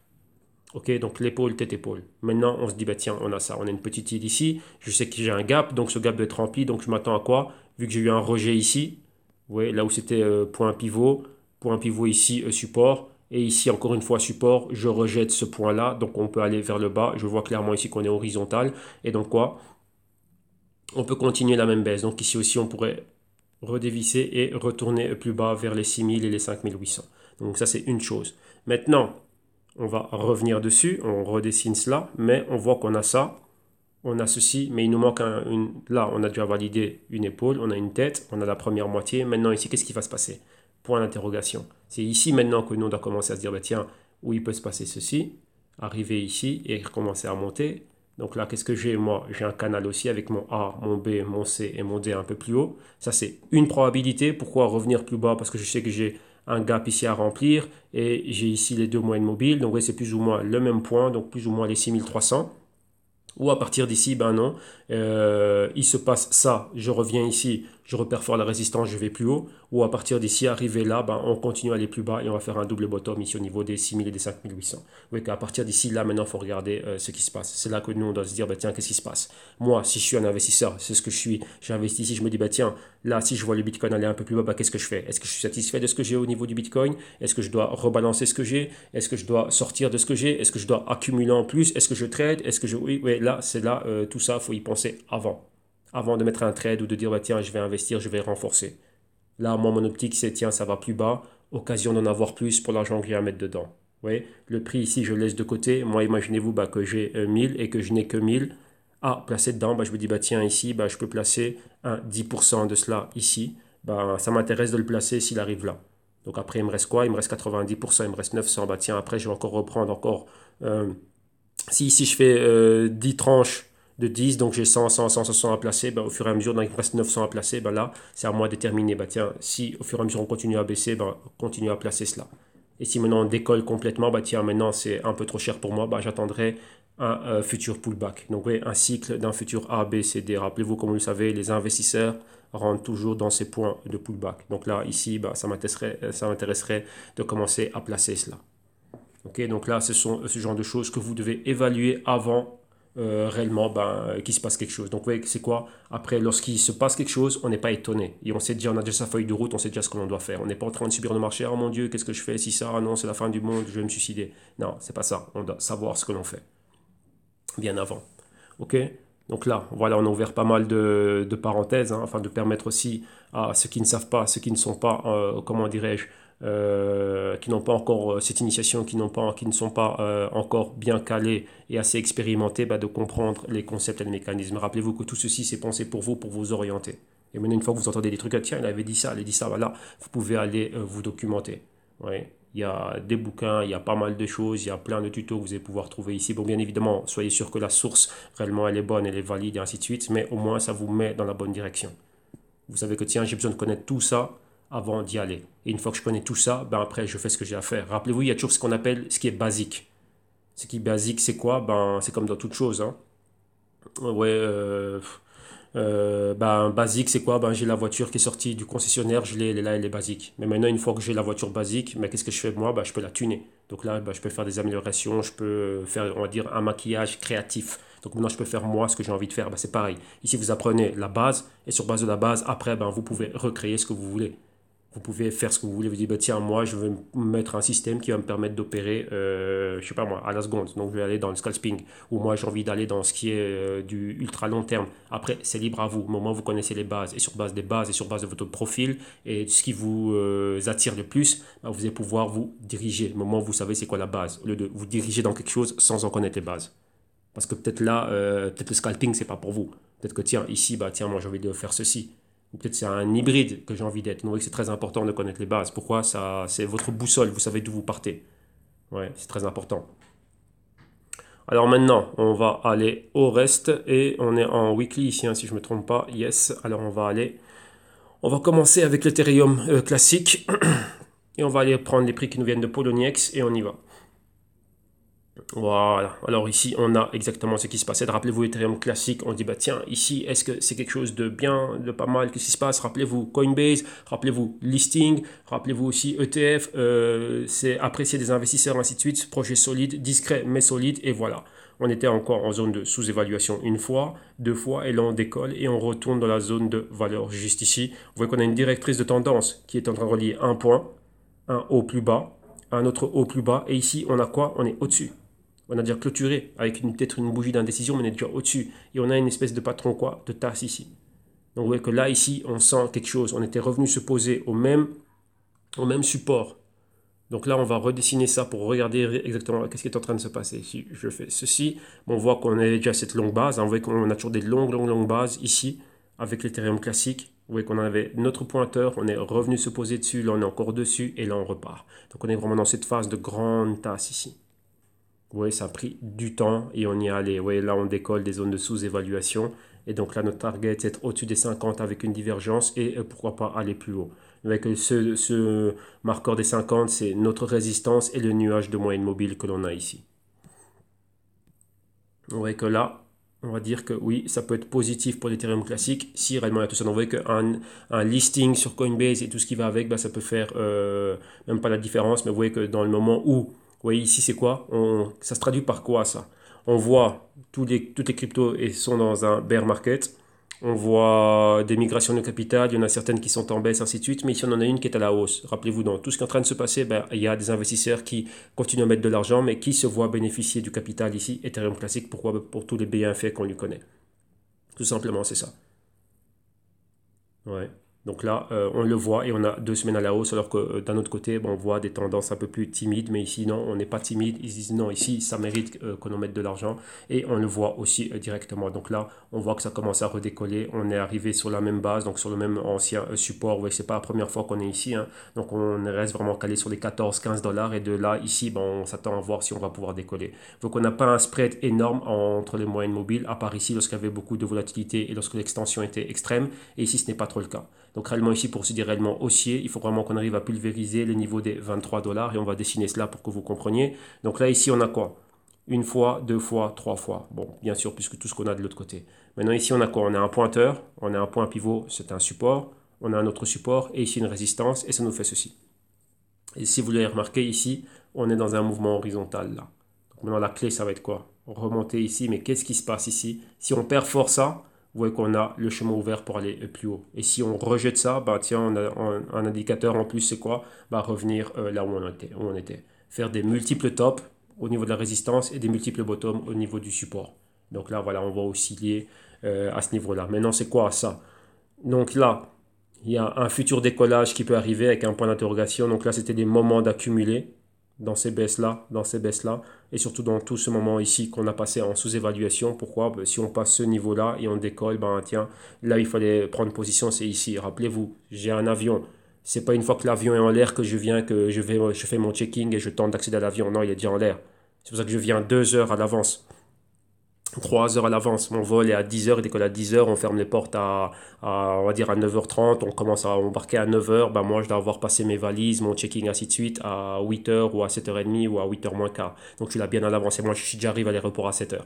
Ok, donc l'épaule, tête, épaule. Maintenant, on se dit, bah tiens, on a ça, on a une petite île ici. Je sais que j'ai un gap, donc ce gap doit être rempli. Donc je m'attends à quoi Vu que j'ai eu un rejet ici, vous là où c'était euh, point pivot, pour un pivot ici euh, support. Et ici, encore une fois, support, je rejette ce point-là. Donc, on peut aller vers le bas. Je vois clairement ici qu'on est horizontal. Et donc, quoi On peut continuer la même baisse. Donc, ici aussi, on pourrait redévisser et retourner plus bas vers les 6000 et les 5800. Donc, ça, c'est une chose. Maintenant, on va revenir dessus. On redessine cela. Mais on voit qu'on a ça. On a ceci. Mais il nous manque une... Là, on a déjà validé une épaule. On a une tête. On a la première moitié. Maintenant, ici, qu'est-ce qui va se passer Point d'interrogation. C'est ici maintenant que nous, on doit commencer à se dire, bah, tiens, où il peut se passer ceci, arriver ici et recommencer à monter. Donc là, qu'est-ce que j'ai Moi, j'ai un canal aussi avec mon A, mon B, mon C et mon D un peu plus haut. Ça, c'est une probabilité. Pourquoi revenir plus bas Parce que je sais que j'ai un gap ici à remplir et j'ai ici les deux moyennes mobiles. Donc oui, c'est plus ou moins le même point, donc plus ou moins les 6300. Ou à partir d'ici, ben non, euh, il se passe ça, je reviens ici, je reperfore la résistance, je vais plus haut, ou à partir d'ici, arriver là, ben, on continue à aller plus bas et on va faire un double bottom ici au niveau des 6000 et des 5800. Vous voyez qu'à partir d'ici, là, maintenant, il faut regarder euh, ce qui se passe. C'est là que nous, on doit se dire, bah, tiens, qu'est-ce qui se passe Moi, si je suis un investisseur, c'est ce que je suis, j'investis ici, je me dis, bah, tiens, là, si je vois le Bitcoin aller un peu plus bas, qu'est-ce que je fais Est-ce que je suis satisfait de ce que j'ai au niveau du Bitcoin Est-ce que je dois rebalancer ce que j'ai Est-ce que je dois sortir de ce que j'ai Est-ce que je dois accumuler en plus Est-ce que je trade Est-ce que je... Oui, là, c'est là, euh, tout ça, faut y penser avant avant de mettre un trade ou de dire bah, tiens, je vais investir, je vais renforcer. Là, moi, mon optique, c'est tiens, ça va plus bas, occasion d'en avoir plus pour l'argent que j'ai à mettre dedans. Vous le prix ici, je le laisse de côté. Moi, imaginez-vous bah, que j'ai 1000 euh, et que je n'ai que 1000. à placer dedans, bah, je me dis, bah, tiens, ici, bah, je peux placer un 10% de cela ici. Bah, ça m'intéresse de le placer s'il arrive là. Donc après, il me reste quoi Il me reste 90%, il me reste 900. Bah, tiens, après, je vais encore reprendre encore. Euh, si je fais 10 euh, tranches de 10, donc j'ai 100, 100, 100, 100 à placer, ben, au fur et à mesure, donc il me reste 900 à placer, ben, là, c'est à moi de déterminer, ben tiens, si au fur et à mesure on continue à baisser, ben, continue à placer cela. Et si maintenant on décolle complètement, bah tiens, maintenant c'est un peu trop cher pour moi, j'attendrai un euh, futur pullback. Donc oui, un cycle d'un futur A, B, C, D. Rappelez-vous, comme vous le savez, les investisseurs rentrent toujours dans ces points de pullback. Donc là, ici, euh, ça m'intéresserait de commencer à placer cela. Ok, donc là, ce sont ce genre de choses que vous devez évaluer avant euh, réellement ben, euh, qu'il se passe quelque chose. Donc, vous voyez, c'est quoi Après, lorsqu'il se passe quelque chose, on n'est pas étonné. Et on sait déjà, on a déjà sa feuille de route, on sait déjà ce que l'on doit faire. On n'est pas en train de subir le marché. Oh mon Dieu, qu'est-ce que je fais Si ça, ah non, c'est la fin du monde, je vais me suicider. Non, c'est pas ça. On doit savoir ce que l'on fait. Bien avant. OK donc là, voilà, on a ouvert pas mal de, parenthèses, hein, afin de permettre aussi à ceux qui ne savent pas, ceux qui ne sont pas, euh, comment dirais-je, euh, qui n'ont pas encore euh, cette initiation, qui, n'ont pas, qui ne sont pas euh, encore bien calés et assez expérimentés, bah, de comprendre les concepts et les mécanismes. Rappelez-vous que tout ceci, c'est pensé pour vous, pour vous orienter. Et maintenant, une fois que vous entendez des trucs, ah, tiens, il avait dit ça, il a dit ça, voilà, vous pouvez aller vous documenter. Oui. Il y a des bouquins, il y a pas mal de choses, il y a plein de tutos que vous allez pouvoir trouver ici. Bon, bien évidemment, soyez sûr que la source, réellement, elle est bonne, elle est valide et ainsi de suite, mais au moins, ça vous met dans la bonne direction. Vous savez que, tiens, j'ai besoin de connaître tout ça avant d'y aller. Et une fois que je connais tout ça, ben après, je fais ce que j'ai à faire. Rappelez-vous, il y a toujours ce qu'on appelle ce qui est basique. Ce qui est basique, c'est quoi ben, C'est comme dans toute chose. Hein. Ouais, euh, euh, ben, basique, c'est quoi ben, J'ai la voiture qui est sortie du concessionnaire, je l'ai, elle est là, elle est basique. Mais maintenant, une fois que j'ai la voiture basique, mais ben, qu'est-ce que je fais moi ben, Je peux la tuner. Donc là, ben, je peux faire des améliorations, je peux faire, on dire, un maquillage créatif. Donc maintenant, je peux faire moi ce que j'ai envie de faire. Ben, c'est pareil. Ici, vous apprenez la base, et sur base de la base, après, ben, vous pouvez recréer ce que vous voulez vous pouvez faire ce que vous voulez. Vous dites, bah, tiens, moi, je vais mettre un système qui va me permettre d'opérer, euh, je sais pas moi, à la seconde. Donc, je vais aller dans le scalping. Ou moi, j'ai envie d'aller dans ce qui est euh, du ultra long terme. Après, c'est libre à vous. Au moment où vous connaissez les bases, et sur base des bases, et sur base de votre profil, et ce qui vous euh, attire le plus, bah, vous allez pouvoir vous diriger. Au moment où vous savez c'est quoi la base, au lieu de vous diriger dans quelque chose sans en connaître les bases. Parce que peut-être là, euh, peut-être le scalping, c'est pas pour vous. Peut-être que, tiens, ici, bah, tiens, moi, j'ai envie de faire ceci peut-être c'est un hybride que j'ai envie d'être. Vous c'est très important de connaître les bases. Pourquoi ça, C'est votre boussole, vous savez d'où vous partez. Ouais, c'est très important. Alors maintenant, on va aller au reste et on est en weekly ici, hein, si je ne me trompe pas. Yes, alors on va aller. On va commencer avec l'Ethereum euh, classique et on va aller prendre les prix qui nous viennent de Poloniex et on y va. Voilà. Alors ici, on a exactement ce qui se passait. Rappelez-vous Ethereum classique, on dit, bah tiens, ici, est-ce que c'est quelque chose de bien, de pas mal, qu'est-ce qui se passe Rappelez-vous Coinbase, rappelez-vous listing, rappelez-vous aussi ETF, euh, c'est apprécier des investisseurs, ainsi de suite, projet solide, discret mais solide, et voilà. On était encore en zone de sous-évaluation une fois, deux fois, et là on décolle et on retourne dans la zone de valeur juste ici. Vous voyez qu'on a une directrice de tendance qui est en train de relier un point, un haut plus bas, un autre haut plus bas, et ici on a quoi On est au-dessus on a déjà clôturé avec peut-être une bougie d'indécision, mais on est déjà au-dessus. Et on a une espèce de patron quoi, de tasse ici. Donc vous voyez que là, ici, on sent quelque chose. On était revenu se poser au même, au même support. Donc là, on va redessiner ça pour regarder exactement qu'est-ce qui est en train de se passer. Si je fais ceci, on voit qu'on est déjà cette longue base. on hein. voit qu'on a toujours des longues, longues, longues bases ici avec l'Ethereum classique. Vous voyez qu'on avait notre pointeur, on est revenu se poser dessus, là on est encore dessus et là on repart. Donc on est vraiment dans cette phase de grande tasse ici. Ouais, ça a pris du temps et on y est allé. Oui, là, on décolle des zones de sous-évaluation. Et donc là, notre target, c'est être au-dessus des 50 avec une divergence et euh, pourquoi pas aller plus haut. Avec euh, ce, ce marqueur des 50, c'est notre résistance et le nuage de moyenne mobile que l'on a ici. voyez que là, on va dire que oui, ça peut être positif pour l'Ethereum classique si réellement il y a tout ça. On voit qu'un un listing sur Coinbase et tout ce qui va avec, bah, ça peut faire euh, même pas la différence, mais vous voyez que dans le moment où vous ici, c'est quoi on, Ça se traduit par quoi ça On voit tous les, toutes les cryptos et sont dans un bear market. On voit des migrations de capital, il y en a certaines qui sont en baisse, ainsi de suite, mais ici on en a une qui est à la hausse. Rappelez-vous, dans tout ce qui est en train de se passer, ben, il y a des investisseurs qui continuent à mettre de l'argent, mais qui se voient bénéficier du capital ici, Ethereum classique, pourquoi Pour tous les bienfaits qu'on lui connaît. Tout simplement, c'est ça. Ouais. Donc là, euh, on le voit et on a deux semaines à la hausse, alors que euh, d'un autre côté, on voit des tendances un peu plus timides, mais ici, non, on n'est pas timide. Ils disent non, ici, ça mérite euh, qu'on en mette de l'argent et on le voit aussi directement. Donc là, on voit que ça commence à redécoller. On est arrivé sur la même base, donc sur le même ancien support. Vous voyez, c'est pas la première fois qu'on est ici. Hein. Donc on reste vraiment calé sur les 14, 15 dollars et de là, ici, on s'attend à voir si on va pouvoir décoller. Donc on n'a pas un spread énorme entre les moyennes mobiles, à part ici lorsqu'il y avait beaucoup de volatilité et lorsque l'extension était extrême. Et ici, ce n'est pas trop le cas. Donc réellement ici, pour se dire réellement haussier, il faut vraiment qu'on arrive à pulvériser le niveau des 23 dollars et on va dessiner cela pour que vous compreniez. Donc là ici, on a quoi Une fois, deux fois, trois fois. Bon, bien sûr, puisque tout ce qu'on a de l'autre côté. Maintenant ici, on a quoi On a un pointeur, on a un point pivot, c'est un support, on a un autre support et ici une résistance et ça nous fait ceci. Et si vous l'avez remarqué ici, on est dans un mouvement horizontal là. Donc maintenant la clé, ça va être quoi Remonter ici, mais qu'est-ce qui se passe ici Si on perd fort ça, vous voyez qu'on a le chemin ouvert pour aller euh, plus haut. Et si on rejette ça, bah, tiens, on a un, indicateur en plus, c'est quoi va bah, Revenir euh, là où on, était, on était. Faire des multiples tops au niveau de la résistance et des multiples bottoms au niveau du support. Donc là, voilà, on va osciller euh, à ce niveau-là. Maintenant, c'est quoi ça Donc là, il y a un futur décollage qui peut arriver avec un point d'interrogation. Donc là, c'était des moments d'accumuler dans ces baisses-là, dans ces baisses-là, et surtout dans tout ce moment ici qu'on a passé en sous-évaluation. Pourquoi ben, Si on passe ce niveau-là et on décolle, ben tiens, là il fallait prendre position, c'est ici. Rappelez-vous, j'ai un avion. C'est pas une fois que l'avion est en l'air que je viens, que je, fais mon checking et je tente d'accéder à l'avion. Non, il est déjà en l'air. C'est pour ça que je viens deux heures à l'avance. 3 heures à l'avance. Mon vol est à 10h, il décolle à 10h, on ferme les portes à, on va dire à 9h30, on commence à embarquer à 9h. Bah, ben moi, je dois avoir passé mes valises, mon checking, ainsi de suite, à 8h ou à 7h30 ou à 8h moins quart. Donc, tu l'as bien à l'avance. Et moi, arrivé à l'aéroport à 7h.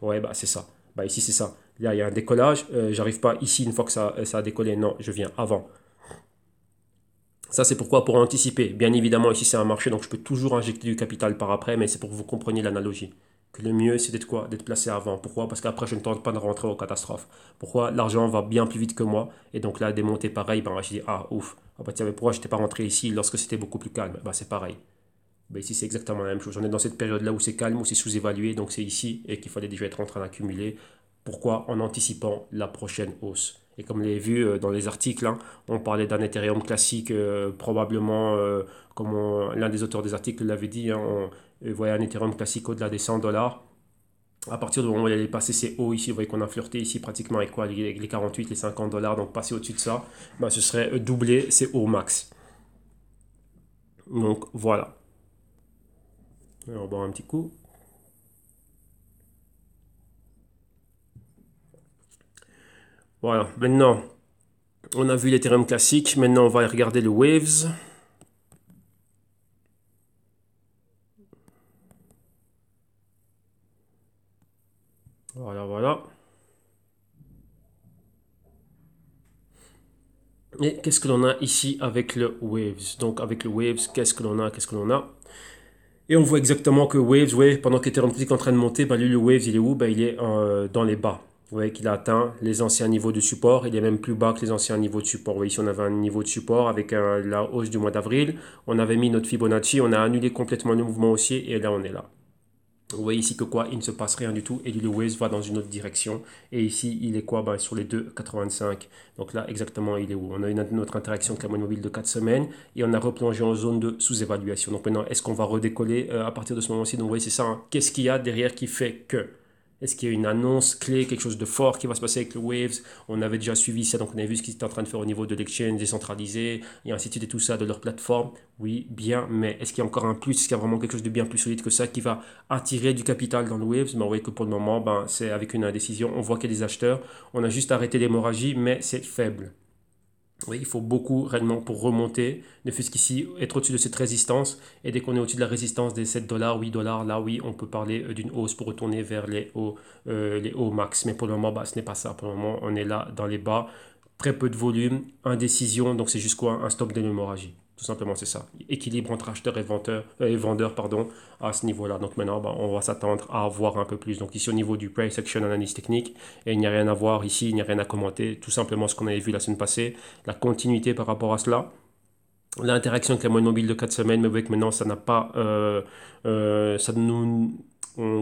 Ouais, bah c'est ça. Bah ici, c'est ça. Là, il y a un décollage. Euh, j'arrive pas ici une fois que ça, euh, ça a décollé. Non, je viens avant. Ça, c'est pourquoi Pour anticiper. Bien évidemment, ici, c'est un marché, donc je peux toujours injecter du capital par après, mais c'est pour que vous compreniez l'analogie que le mieux c'est d'être quoi D'être placé avant. Pourquoi Parce qu'après je ne tente pas de rentrer aux catastrophes. Pourquoi L'argent va bien plus vite que moi. Et donc là, démonter pareil, ben, je dis ah ouf, pourquoi je n'étais pas rentré ici lorsque c'était beaucoup plus calme ben, C'est pareil. Ben, ici c'est exactement la même chose. On est dans cette période là où c'est calme, où c'est sous-évalué, donc c'est ici et qu'il fallait déjà être en train d'accumuler pourquoi En anticipant la prochaine hausse. Et comme vous l'avez vu euh, dans les articles, hein, on parlait d'un Ethereum classique, euh, probablement, euh, comme l'un des auteurs des articles l'avait dit, hein, on voyait un Ethereum classique au-delà des 100 dollars. À partir du moment où il allait passer ces hauts ici, vous voyez qu'on a flirté ici pratiquement avec quoi Les 48, les 50 dollars, donc passer au-dessus de ça, ben, ce serait doubler ces hauts max. Donc voilà. on un petit coup. Voilà, maintenant, on a vu l'Ethereum classique, maintenant on va regarder le Waves. Voilà, voilà. Et qu'est-ce que l'on a ici avec le Waves Donc avec le Waves, qu'est-ce que l'on a Qu'est-ce que l'on a Et on voit exactement que Waves, pendant qu'Ethereum classique est en train de monter, bah lui le Waves il est où bah, Il est euh, dans les bas. Vous voyez qu'il atteint les anciens niveaux de support. Il est même plus bas que les anciens niveaux de support. Vous voyez, ici, on avait un niveau de support avec euh, la hausse du mois d'avril. On avait mis notre Fibonacci. On a annulé complètement le mouvement haussier. Et là, on est là. Vous voyez ici que quoi Il ne se passe rien du tout. Et Waze va dans une autre direction. Et ici, il est quoi ben, Sur les 2,85. Donc là, exactement, il est où On a une notre interaction avec la mobile de 4 semaines. Et on a replongé en zone de sous-évaluation. Donc maintenant, est-ce qu'on va redécoller euh, à partir de ce moment-ci Donc vous voyez, c'est ça. Hein. Qu'est-ce qu'il y a derrière qui fait que est-ce qu'il y a une annonce clé, quelque chose de fort qui va se passer avec le Waves On avait déjà suivi ça, donc on avait vu ce qu'ils étaient en train de faire au niveau de l'exchange décentralisé, et ainsi de suite et tout ça, de leur plateforme. Oui, bien, mais est-ce qu'il y a encore un plus Est-ce qu'il y a vraiment quelque chose de bien plus solide que ça qui va attirer du capital dans le Waves Mais on voit que pour le moment, ben, c'est avec une indécision. On voit qu'il y a des acheteurs. On a juste arrêté l'hémorragie, mais c'est faible. Oui, il faut beaucoup réellement pour remonter, ne fût-ce qu'ici, être au-dessus de cette résistance. Et dès qu'on est au-dessus de la résistance des 7 dollars, 8 dollars, là oui, on peut parler euh, d'une hausse pour retourner vers les hauts, euh, les hauts max. Mais pour le moment, bah, ce n'est pas ça. Pour le moment, on est là dans les bas. Très peu de volume, indécision, donc c'est jusqu'à un stop de l'hémorragie. Tout simplement, c'est ça. Équilibre entre acheteurs et, vendeurs, euh, et vendeurs pardon, à ce niveau-là. Donc maintenant, bah, on va s'attendre à voir un peu plus. Donc ici, au niveau du price action analyse technique, et il n'y a rien à voir ici, il n'y a rien à commenter. Tout simplement ce qu'on avait vu la semaine passée, la continuité par rapport à cela. L'interaction avec la moyenne mobile de 4 semaines, mais vous voyez que maintenant, ça n'a pas... Euh, euh, ça nous...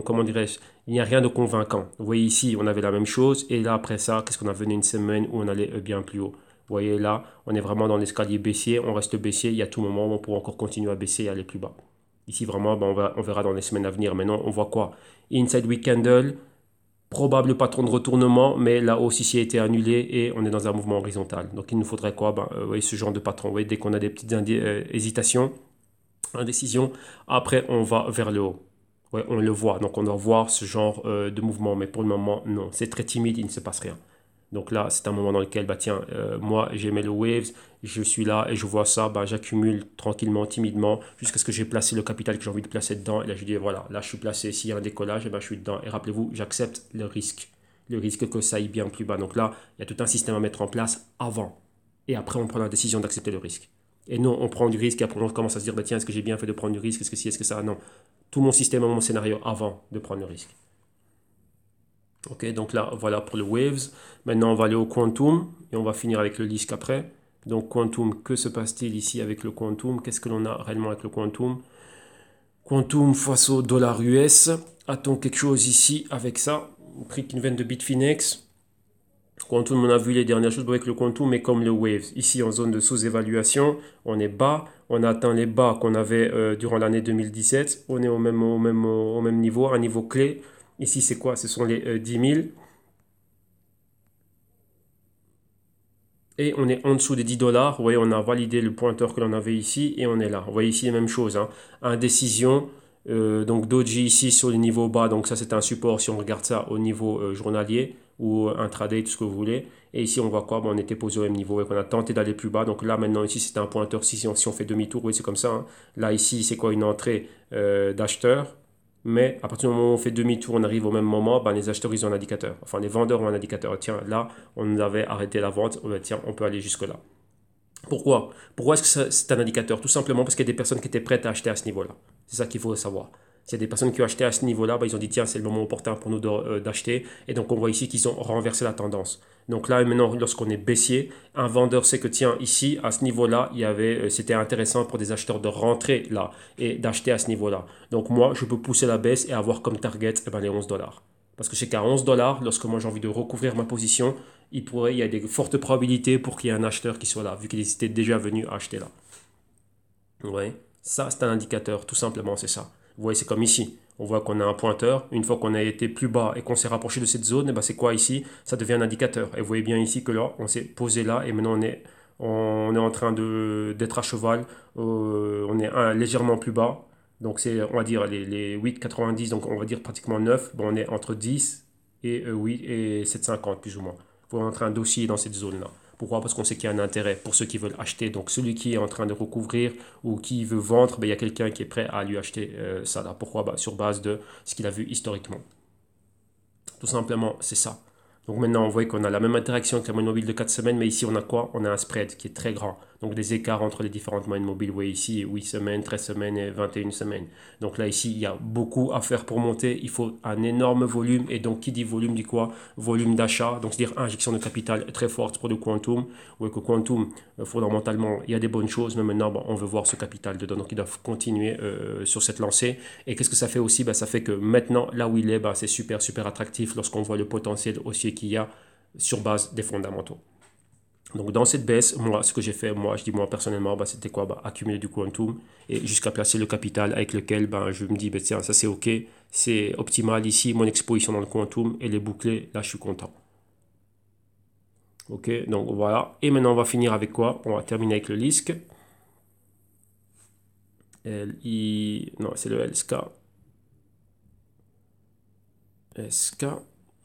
comment dirais-je il n'y a rien de convaincant. Vous voyez ici, on avait la même chose, et là, après ça, qu'est-ce qu'on a venu une semaine où on allait bien plus haut. Vous voyez là, on est vraiment dans l'escalier baissier, on reste baissier, il y a tout moment on pourra encore continuer à baisser et aller plus bas. Ici vraiment, ben, on, va, on verra dans les semaines à venir. Maintenant, on voit quoi Inside week candle, probable patron de retournement, mais là aussi, ici a été annulé et on est dans un mouvement horizontal. Donc il nous faudrait quoi ben, euh, Ce genre de patron, dès qu'on a des petites euh, hésitations, indécisions, après on va vers le haut. on le voit, donc on doit voir ce genre euh, de mouvement, mais pour le moment, non, c'est très timide, il ne se passe rien. Donc là, c'est un moment dans lequel, bah tiens, euh, moi j'ai le waves, je suis là et je vois ça, bah, j'accumule tranquillement, timidement, jusqu'à ce que j'ai placé le capital que j'ai envie de placer dedans. Et là, je dis, voilà, là je suis placé, s'il y a un décollage, et eh bah, ben, je suis dedans. Et rappelez-vous, j'accepte le risque, le risque que ça aille bien plus bas. Donc là, il y a tout un système à mettre en place avant. Et après, on prend la décision d'accepter le risque. Et non, on prend du risque et après on commence à se dire, bah, tiens, est-ce que j'ai bien fait de prendre du risque Est-ce que si, est-ce que ça Non. Tout mon système, mon scénario avant de prendre le risque. Ok, donc là, voilà pour le Waves. Maintenant, on va aller au Quantum et on va finir avec le disque après. Donc, Quantum, que se passe-t-il ici avec le Quantum Qu'est-ce que l'on a réellement avec le Quantum Quantum face au dollar US. A-t-on quelque chose ici avec ça Prix qui vient de Bitfinex. Quantum, on a vu les dernières choses avec le Quantum, mais comme le Waves. Ici, en zone de sous-évaluation, on est bas. On atteint les bas qu'on avait euh, durant l'année 2017. On est au même, au, même, au même niveau, un niveau clé. Ici, c'est quoi Ce sont les 10 euh, 000. Et on est en dessous des 10 dollars. Vous voyez, on a validé le pointeur que l'on avait ici et on est là. Vous voyez ici, la même chose. Hein. Indécision. Euh, donc Doji ici sur le niveau bas, donc ça c'est un support si on regarde ça au niveau euh, journalier ou intraday, tout ce que vous voulez. Et ici on voit quoi On était posé au même niveau et qu'on a tenté d'aller plus bas. Donc là maintenant ici c'est un pointeur, si on, fait demi-tour, oui c'est comme ça. Hein. Là ici c'est quoi Une entrée d'acheteur mais à partir du moment où on fait demi-tour, on arrive au même moment, ben les acheteurs, ont un indicateur. Enfin, les vendeurs ont un indicateur. Tiens, là, on avait arrêté la vente, tiens, on peut aller jusque-là. Pourquoi Pourquoi est-ce que c'est un indicateur Tout simplement parce qu'il y a des personnes qui étaient prêtes à acheter à ce niveau-là. C'est ça qu'il faut savoir y a des personnes qui ont acheté à ce niveau-là, bah, ils ont dit tiens, c'est le moment opportun pour nous euh, d'acheter. Et donc on voit ici qu'ils ont renversé la tendance. Donc là, maintenant, lorsqu'on est baissier, un vendeur sait que tiens, ici, à ce niveau-là, il avait, euh, c'était intéressant pour des acheteurs de rentrer là et d'acheter à ce niveau-là. Donc moi, je peux pousser la baisse et avoir comme target eh ben, les 11 dollars. Parce que c'est qu'à 11 dollars, lorsque moi j'ai envie de recouvrir ma position, il, pourrait, il y a des fortes probabilités pour qu'il y ait un acheteur qui soit là, vu qu'il était déjà venu acheter là. Ouais. Ça, c'est un indicateur, tout simplement, c'est ça. Vous voyez, c'est comme ici. On voit qu'on a un pointeur. Une fois qu'on a été plus bas et qu'on s'est rapproché de cette zone, eh ben c'est quoi ici Ça devient un indicateur. Et vous voyez bien ici que là, on s'est posé là et maintenant on est, on est en train d'être à cheval. Euh, on est légèrement plus bas. Donc c'est, on va dire, les, les 8,90, donc on va dire pratiquement 9. Bon, on est entre 10 et, oui, euh, et 7,50 plus ou moins. On est en train d'osciller dans cette zone-là. Pourquoi Parce qu'on sait qu'il y a un intérêt pour ceux qui veulent acheter. Donc celui qui est en train de recouvrir ou qui veut vendre, ben, il y a quelqu'un qui est prêt à lui acheter euh, ça. Là. Pourquoi bah, Sur base de ce qu'il a vu historiquement. Tout simplement, c'est ça. Donc maintenant, on voit qu'on a la même interaction que la moyenne mobile de 4 semaines, mais ici, on a quoi On a un spread qui est très grand. Donc des écarts entre les différentes moyennes mobiles, vous voyez ici 8 semaines, 13 semaines et 21 semaines. Donc là, ici, il y a beaucoup à faire pour monter. Il faut un énorme volume. Et donc, qui dit volume dit quoi Volume d'achat, donc c'est-à-dire injection de capital très forte pour le Quantum. Vous que Quantum, euh, fondamentalement, il y a des bonnes choses, mais maintenant, on veut voir ce capital dedans. Donc, ils doivent continuer euh, sur cette lancée. Et qu'est-ce que ça fait aussi bah, Ça fait que maintenant, là où il est, bah, c'est super, super attractif lorsqu'on voit le potentiel aussi qu'il y a sur base des fondamentaux. Donc dans cette baisse, moi, ce que j'ai fait, moi, je dis moi personnellement, bah, c'était quoi bah, Accumuler du quantum et jusqu'à placer le capital avec lequel ben je me dis, bah, tiens, ça c'est OK, c'est optimal ici, mon exposition dans le quantum, et les bouclés là je suis content. OK, donc voilà. Et maintenant on va finir avec quoi On va terminer avec le LISC. i Non, c'est le LSK. SK.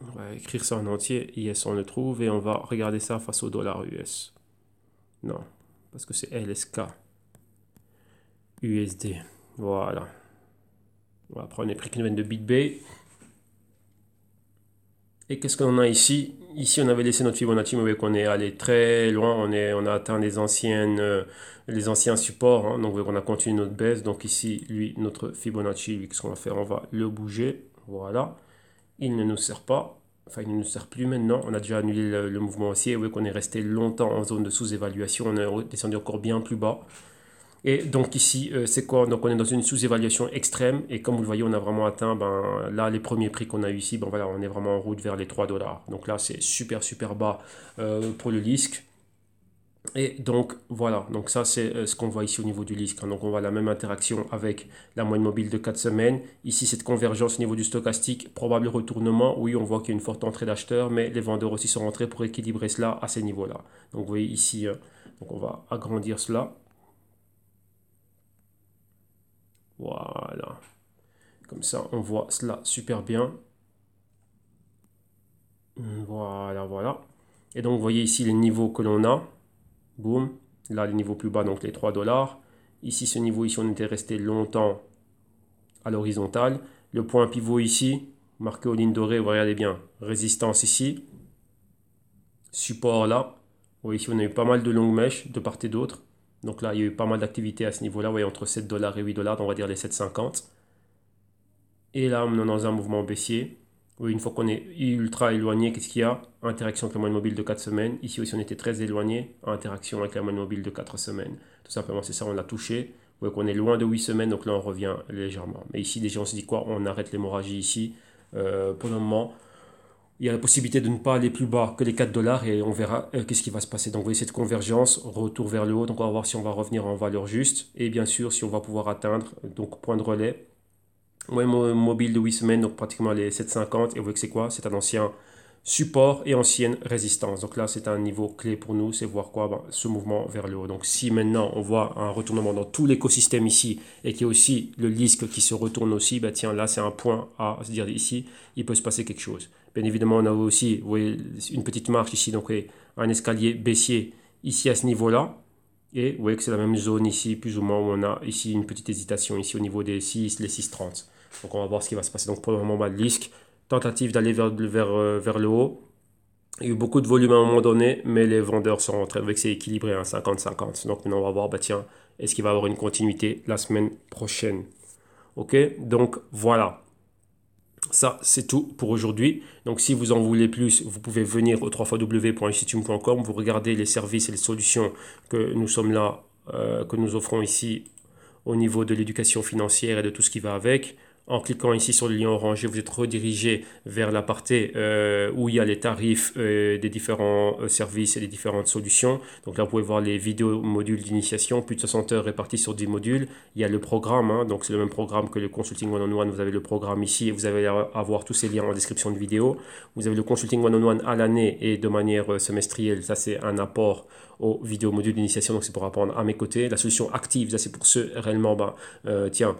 On va écrire ça en entier, yes, on le trouve, et on va regarder ça face au dollar US. Non, parce que c'est LSK. USD. Voilà. On va prendre les prix de BitBay. Et qu'est-ce qu'on a ici Ici, on avait laissé notre Fibonacci, mais qu'on est allé très loin. On, est, on a atteint les, anciennes, euh, les anciens supports. Hein. Donc, on a continué notre baisse. Donc, ici, lui, notre Fibonacci, qu'est-ce qu'on va faire On va le bouger. Voilà il ne nous sert pas, enfin il ne nous sert plus maintenant, on a déjà annulé le, mouvement haussier, oui qu'on est resté longtemps en zone de sous-évaluation, on est descendu encore bien plus bas. Et donc ici, euh, c'est quoi Donc on est dans une sous-évaluation extrême et comme vous le voyez, on a vraiment atteint, ben, là, les premiers prix qu'on a eu ici, ben, voilà, on est vraiment en route vers les 3 dollars. Donc là, c'est super, super bas euh, pour le LISC. Et donc voilà, donc ça c'est euh, ce qu'on voit ici au niveau du list. Hein. Donc on voit la même interaction avec la moyenne mobile de 4 semaines. Ici cette convergence au niveau du stochastique, probable retournement. Oui, on voit qu'il y a une forte entrée d'acheteurs, mais les vendeurs aussi sont rentrés pour équilibrer cela à ces niveaux-là. Donc vous voyez ici, euh, donc on va agrandir cela. Voilà. Comme ça, on voit cela super bien. Voilà, voilà. Et donc vous voyez ici les niveaux que l'on a boum, là les niveaux plus bas, donc les 3 dollars. Ici, ce niveau ici, on était resté longtemps à l'horizontale. Le point pivot ici, marqué aux lignes dorées, vous regardez bien, résistance ici, support là. Vous voyez, ici, on a eu pas mal de longues mèches de part et d'autre. Donc là, il y a eu pas mal d'activité à ce niveau-là, vous voyez, entre 7 dollars et 8 dollars, on va dire les 7,50. Et là, on est dans un mouvement baissier. Oui, une fois qu'on est ultra éloigné, qu'est-ce qu'il y a Interaction avec la moyenne mobile de 4 semaines. Ici aussi, on était très éloigné. Interaction avec la moyenne mobile de 4 semaines. Tout simplement, c'est ça, on l'a touché. Vous voyez qu'on est loin de 8 semaines, donc là, on revient légèrement. Mais ici, déjà, on se dit quoi On arrête l'hémorragie ici. Euh, pour le moment, il y a la possibilité de ne pas aller plus bas que les 4 dollars et on verra euh, qu'est-ce qui va se passer. Donc vous voyez cette convergence, retour vers le haut, donc on va voir si on va revenir en valeur juste et bien sûr si on va pouvoir atteindre donc point de relais Ouais, mobile de 8 semaines, donc pratiquement les 750. Et vous voyez que c'est quoi C'est un ancien support et ancienne résistance. Donc là, c'est un niveau clé pour nous, c'est voir quoi ben, Ce mouvement vers le haut. Donc si maintenant on voit un retournement dans tout l'écosystème ici et qu'il y a aussi le disque qui se retourne aussi, bah tiens, là, c'est un point à se dire ici, il peut se passer quelque chose. Bien évidemment, on a aussi, une petite marche ici, donc un escalier baissier ici à ce niveau-là. Et vous voyez que c'est la même zone ici, plus ou moins, où on a ici une petite hésitation, ici au niveau des 6, les 6,30. Donc on va voir ce qui va se passer. Donc pour le moment, bas de tentative d'aller vers, vers, euh, vers le haut. Il y a eu beaucoup de volume à un moment donné, mais les vendeurs sont rentrés avec c'est équilibré, hein, 50-50. Donc maintenant, on va voir, bah tiens, est-ce qu'il va y avoir une continuité la semaine prochaine Ok, donc voilà. Ça, c'est tout pour aujourd'hui. Donc, si vous en voulez plus, vous pouvez venir au www.institutum.com. Vous regardez les services et les solutions que nous sommes là, euh, que nous offrons ici au niveau de l'éducation financière et de tout ce qui va avec. En cliquant ici sur le lien orange vous êtes redirigé vers la partie euh, où il y a les tarifs euh, des différents euh, services et des différentes solutions. Donc là, vous pouvez voir les vidéos modules d'initiation, plus de 60 heures réparties sur 10 modules. Il y a le programme, hein. donc c'est le même programme que le consulting one-on-one. Vous avez le programme ici et vous allez avoir tous ces liens en description de vidéo. Vous avez le consulting one-on-one à l'année et de manière semestrielle. Ça, c'est un apport aux vidéos modules d'initiation, donc c'est pour apprendre à mes côtés. La solution active, ça, c'est pour ceux réellement, ben, tiens,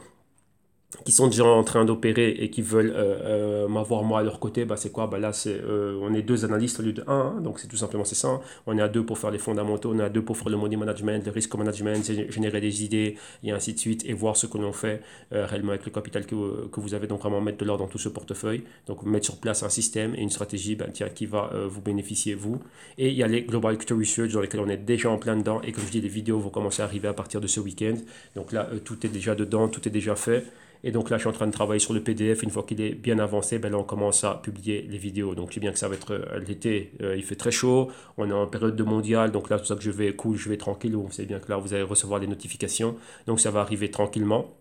qui sont déjà en train d'opérer et qui veulent euh, euh, m'avoir moi à leur côté, bah, c'est quoi bah, Là, c'est, euh, on est deux analystes au lieu de un, hein. donc c'est tout simplement c'est ça. Hein. On est à deux pour faire les fondamentaux, on est à deux pour faire le money management, le risk management, générer des idées et ainsi de suite, et voir ce que l'on fait réellement avec le capital que, vous avez, donc vraiment mettre de l'or dans tout ce portefeuille, donc mettre sur place un système et une stratégie bah, qui va vous bénéficier, vous. Et il y a les Global Equity Research dans lesquels on est déjà en plein dedans, et comme je dis, les vidéos vont commencer à arriver à partir de ce week-end, donc là, tout est déjà dedans, tout est déjà fait. Et donc là, je suis en train de travailler sur le PDF. Une fois qu'il est bien avancé, ben là, on commence à publier les vidéos. Donc, c'est bien que ça va être euh, l'été, euh, il fait très chaud. On est en période de mondial. Donc là, c'est ça que je vais cool, je vais tranquille. Vous savez bien que là, vous allez recevoir les notifications. Donc, ça va arriver tranquillement.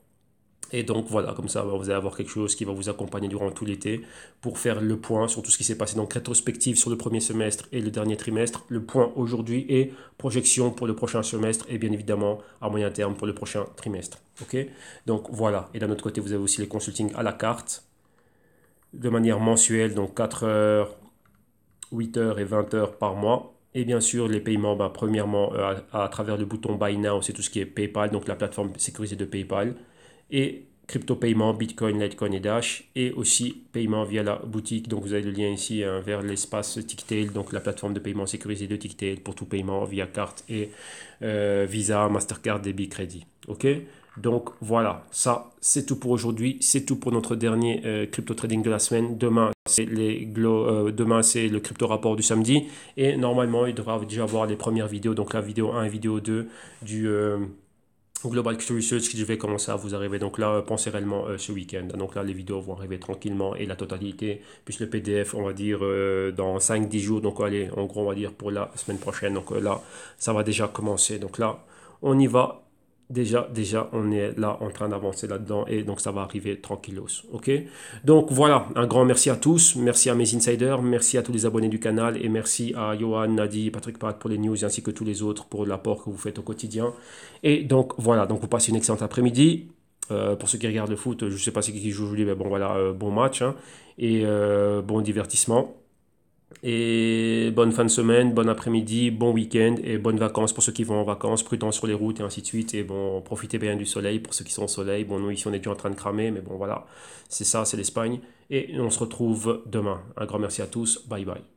Et donc voilà, comme ça, vous allez avoir quelque chose qui va vous accompagner durant tout l'été pour faire le point sur tout ce qui s'est passé. Donc rétrospective sur le premier semestre et le dernier trimestre, le point aujourd'hui et projection pour le prochain semestre et bien évidemment à moyen terme pour le prochain trimestre. Ok Donc voilà. Et d'un autre côté, vous avez aussi les consulting à la carte de manière mensuelle, donc 4 heures, 8 heures et 20 heures par mois. Et bien sûr, les paiements, bah, premièrement, euh, à, à, travers le bouton Buy Now, c'est tout ce qui est PayPal, donc la plateforme sécurisée de PayPal et crypto-paiement, Bitcoin, Litecoin et Dash, et aussi paiement via la boutique. Donc vous avez le lien ici hein, vers l'espace Ticktail, donc la plateforme de paiement sécurisée de Ticktail pour tout paiement via carte et euh, Visa, Mastercard, débit, crédit. Ok donc voilà, ça c'est tout pour aujourd'hui, c'est tout pour notre dernier euh, crypto trading de la semaine. Demain c'est les euh, demain c'est le crypto rapport du samedi et normalement il devra déjà avoir les premières vidéos, donc la vidéo 1 et vidéo 2 du Global Research je vais commencer à vous arriver. Donc là, euh, pensez réellement euh, ce week-end. Donc là, les vidéos vont arriver tranquillement et la totalité, puisque le PDF, on va dire, euh, dans 5-10 jours. Donc allez, en gros, on va dire pour la semaine prochaine. Donc là, ça va déjà commencer. Donc là, on y va déjà, déjà, on est là en train d'avancer là-dedans et donc ça va arriver tranquillos. Ok Donc voilà, un grand merci à tous. Merci à mes insiders, merci à tous les abonnés du canal et merci à Johan, Nadi, Patrick Pat pour les news ainsi que tous les autres pour l'apport que vous faites au quotidien. Et donc voilà, donc vous passez une excellente après-midi. Euh, pour ceux qui regardent le foot, je ne sais pas ce qui joue aujourd'hui, mais ben bon voilà, euh, bon match hein. et euh, bon divertissement. Et bonne fin de semaine, bon après-midi, bon week-end et bonnes vacances pour ceux qui vont en vacances, prudent sur les routes et ainsi de suite. Et bon, profitez bien du soleil pour ceux qui sont au soleil. Bon, nous ici on est déjà en train de cramer, mais bon voilà, c'est ça, c'est l'Espagne. Et on se retrouve demain. Un grand merci à tous, bye bye.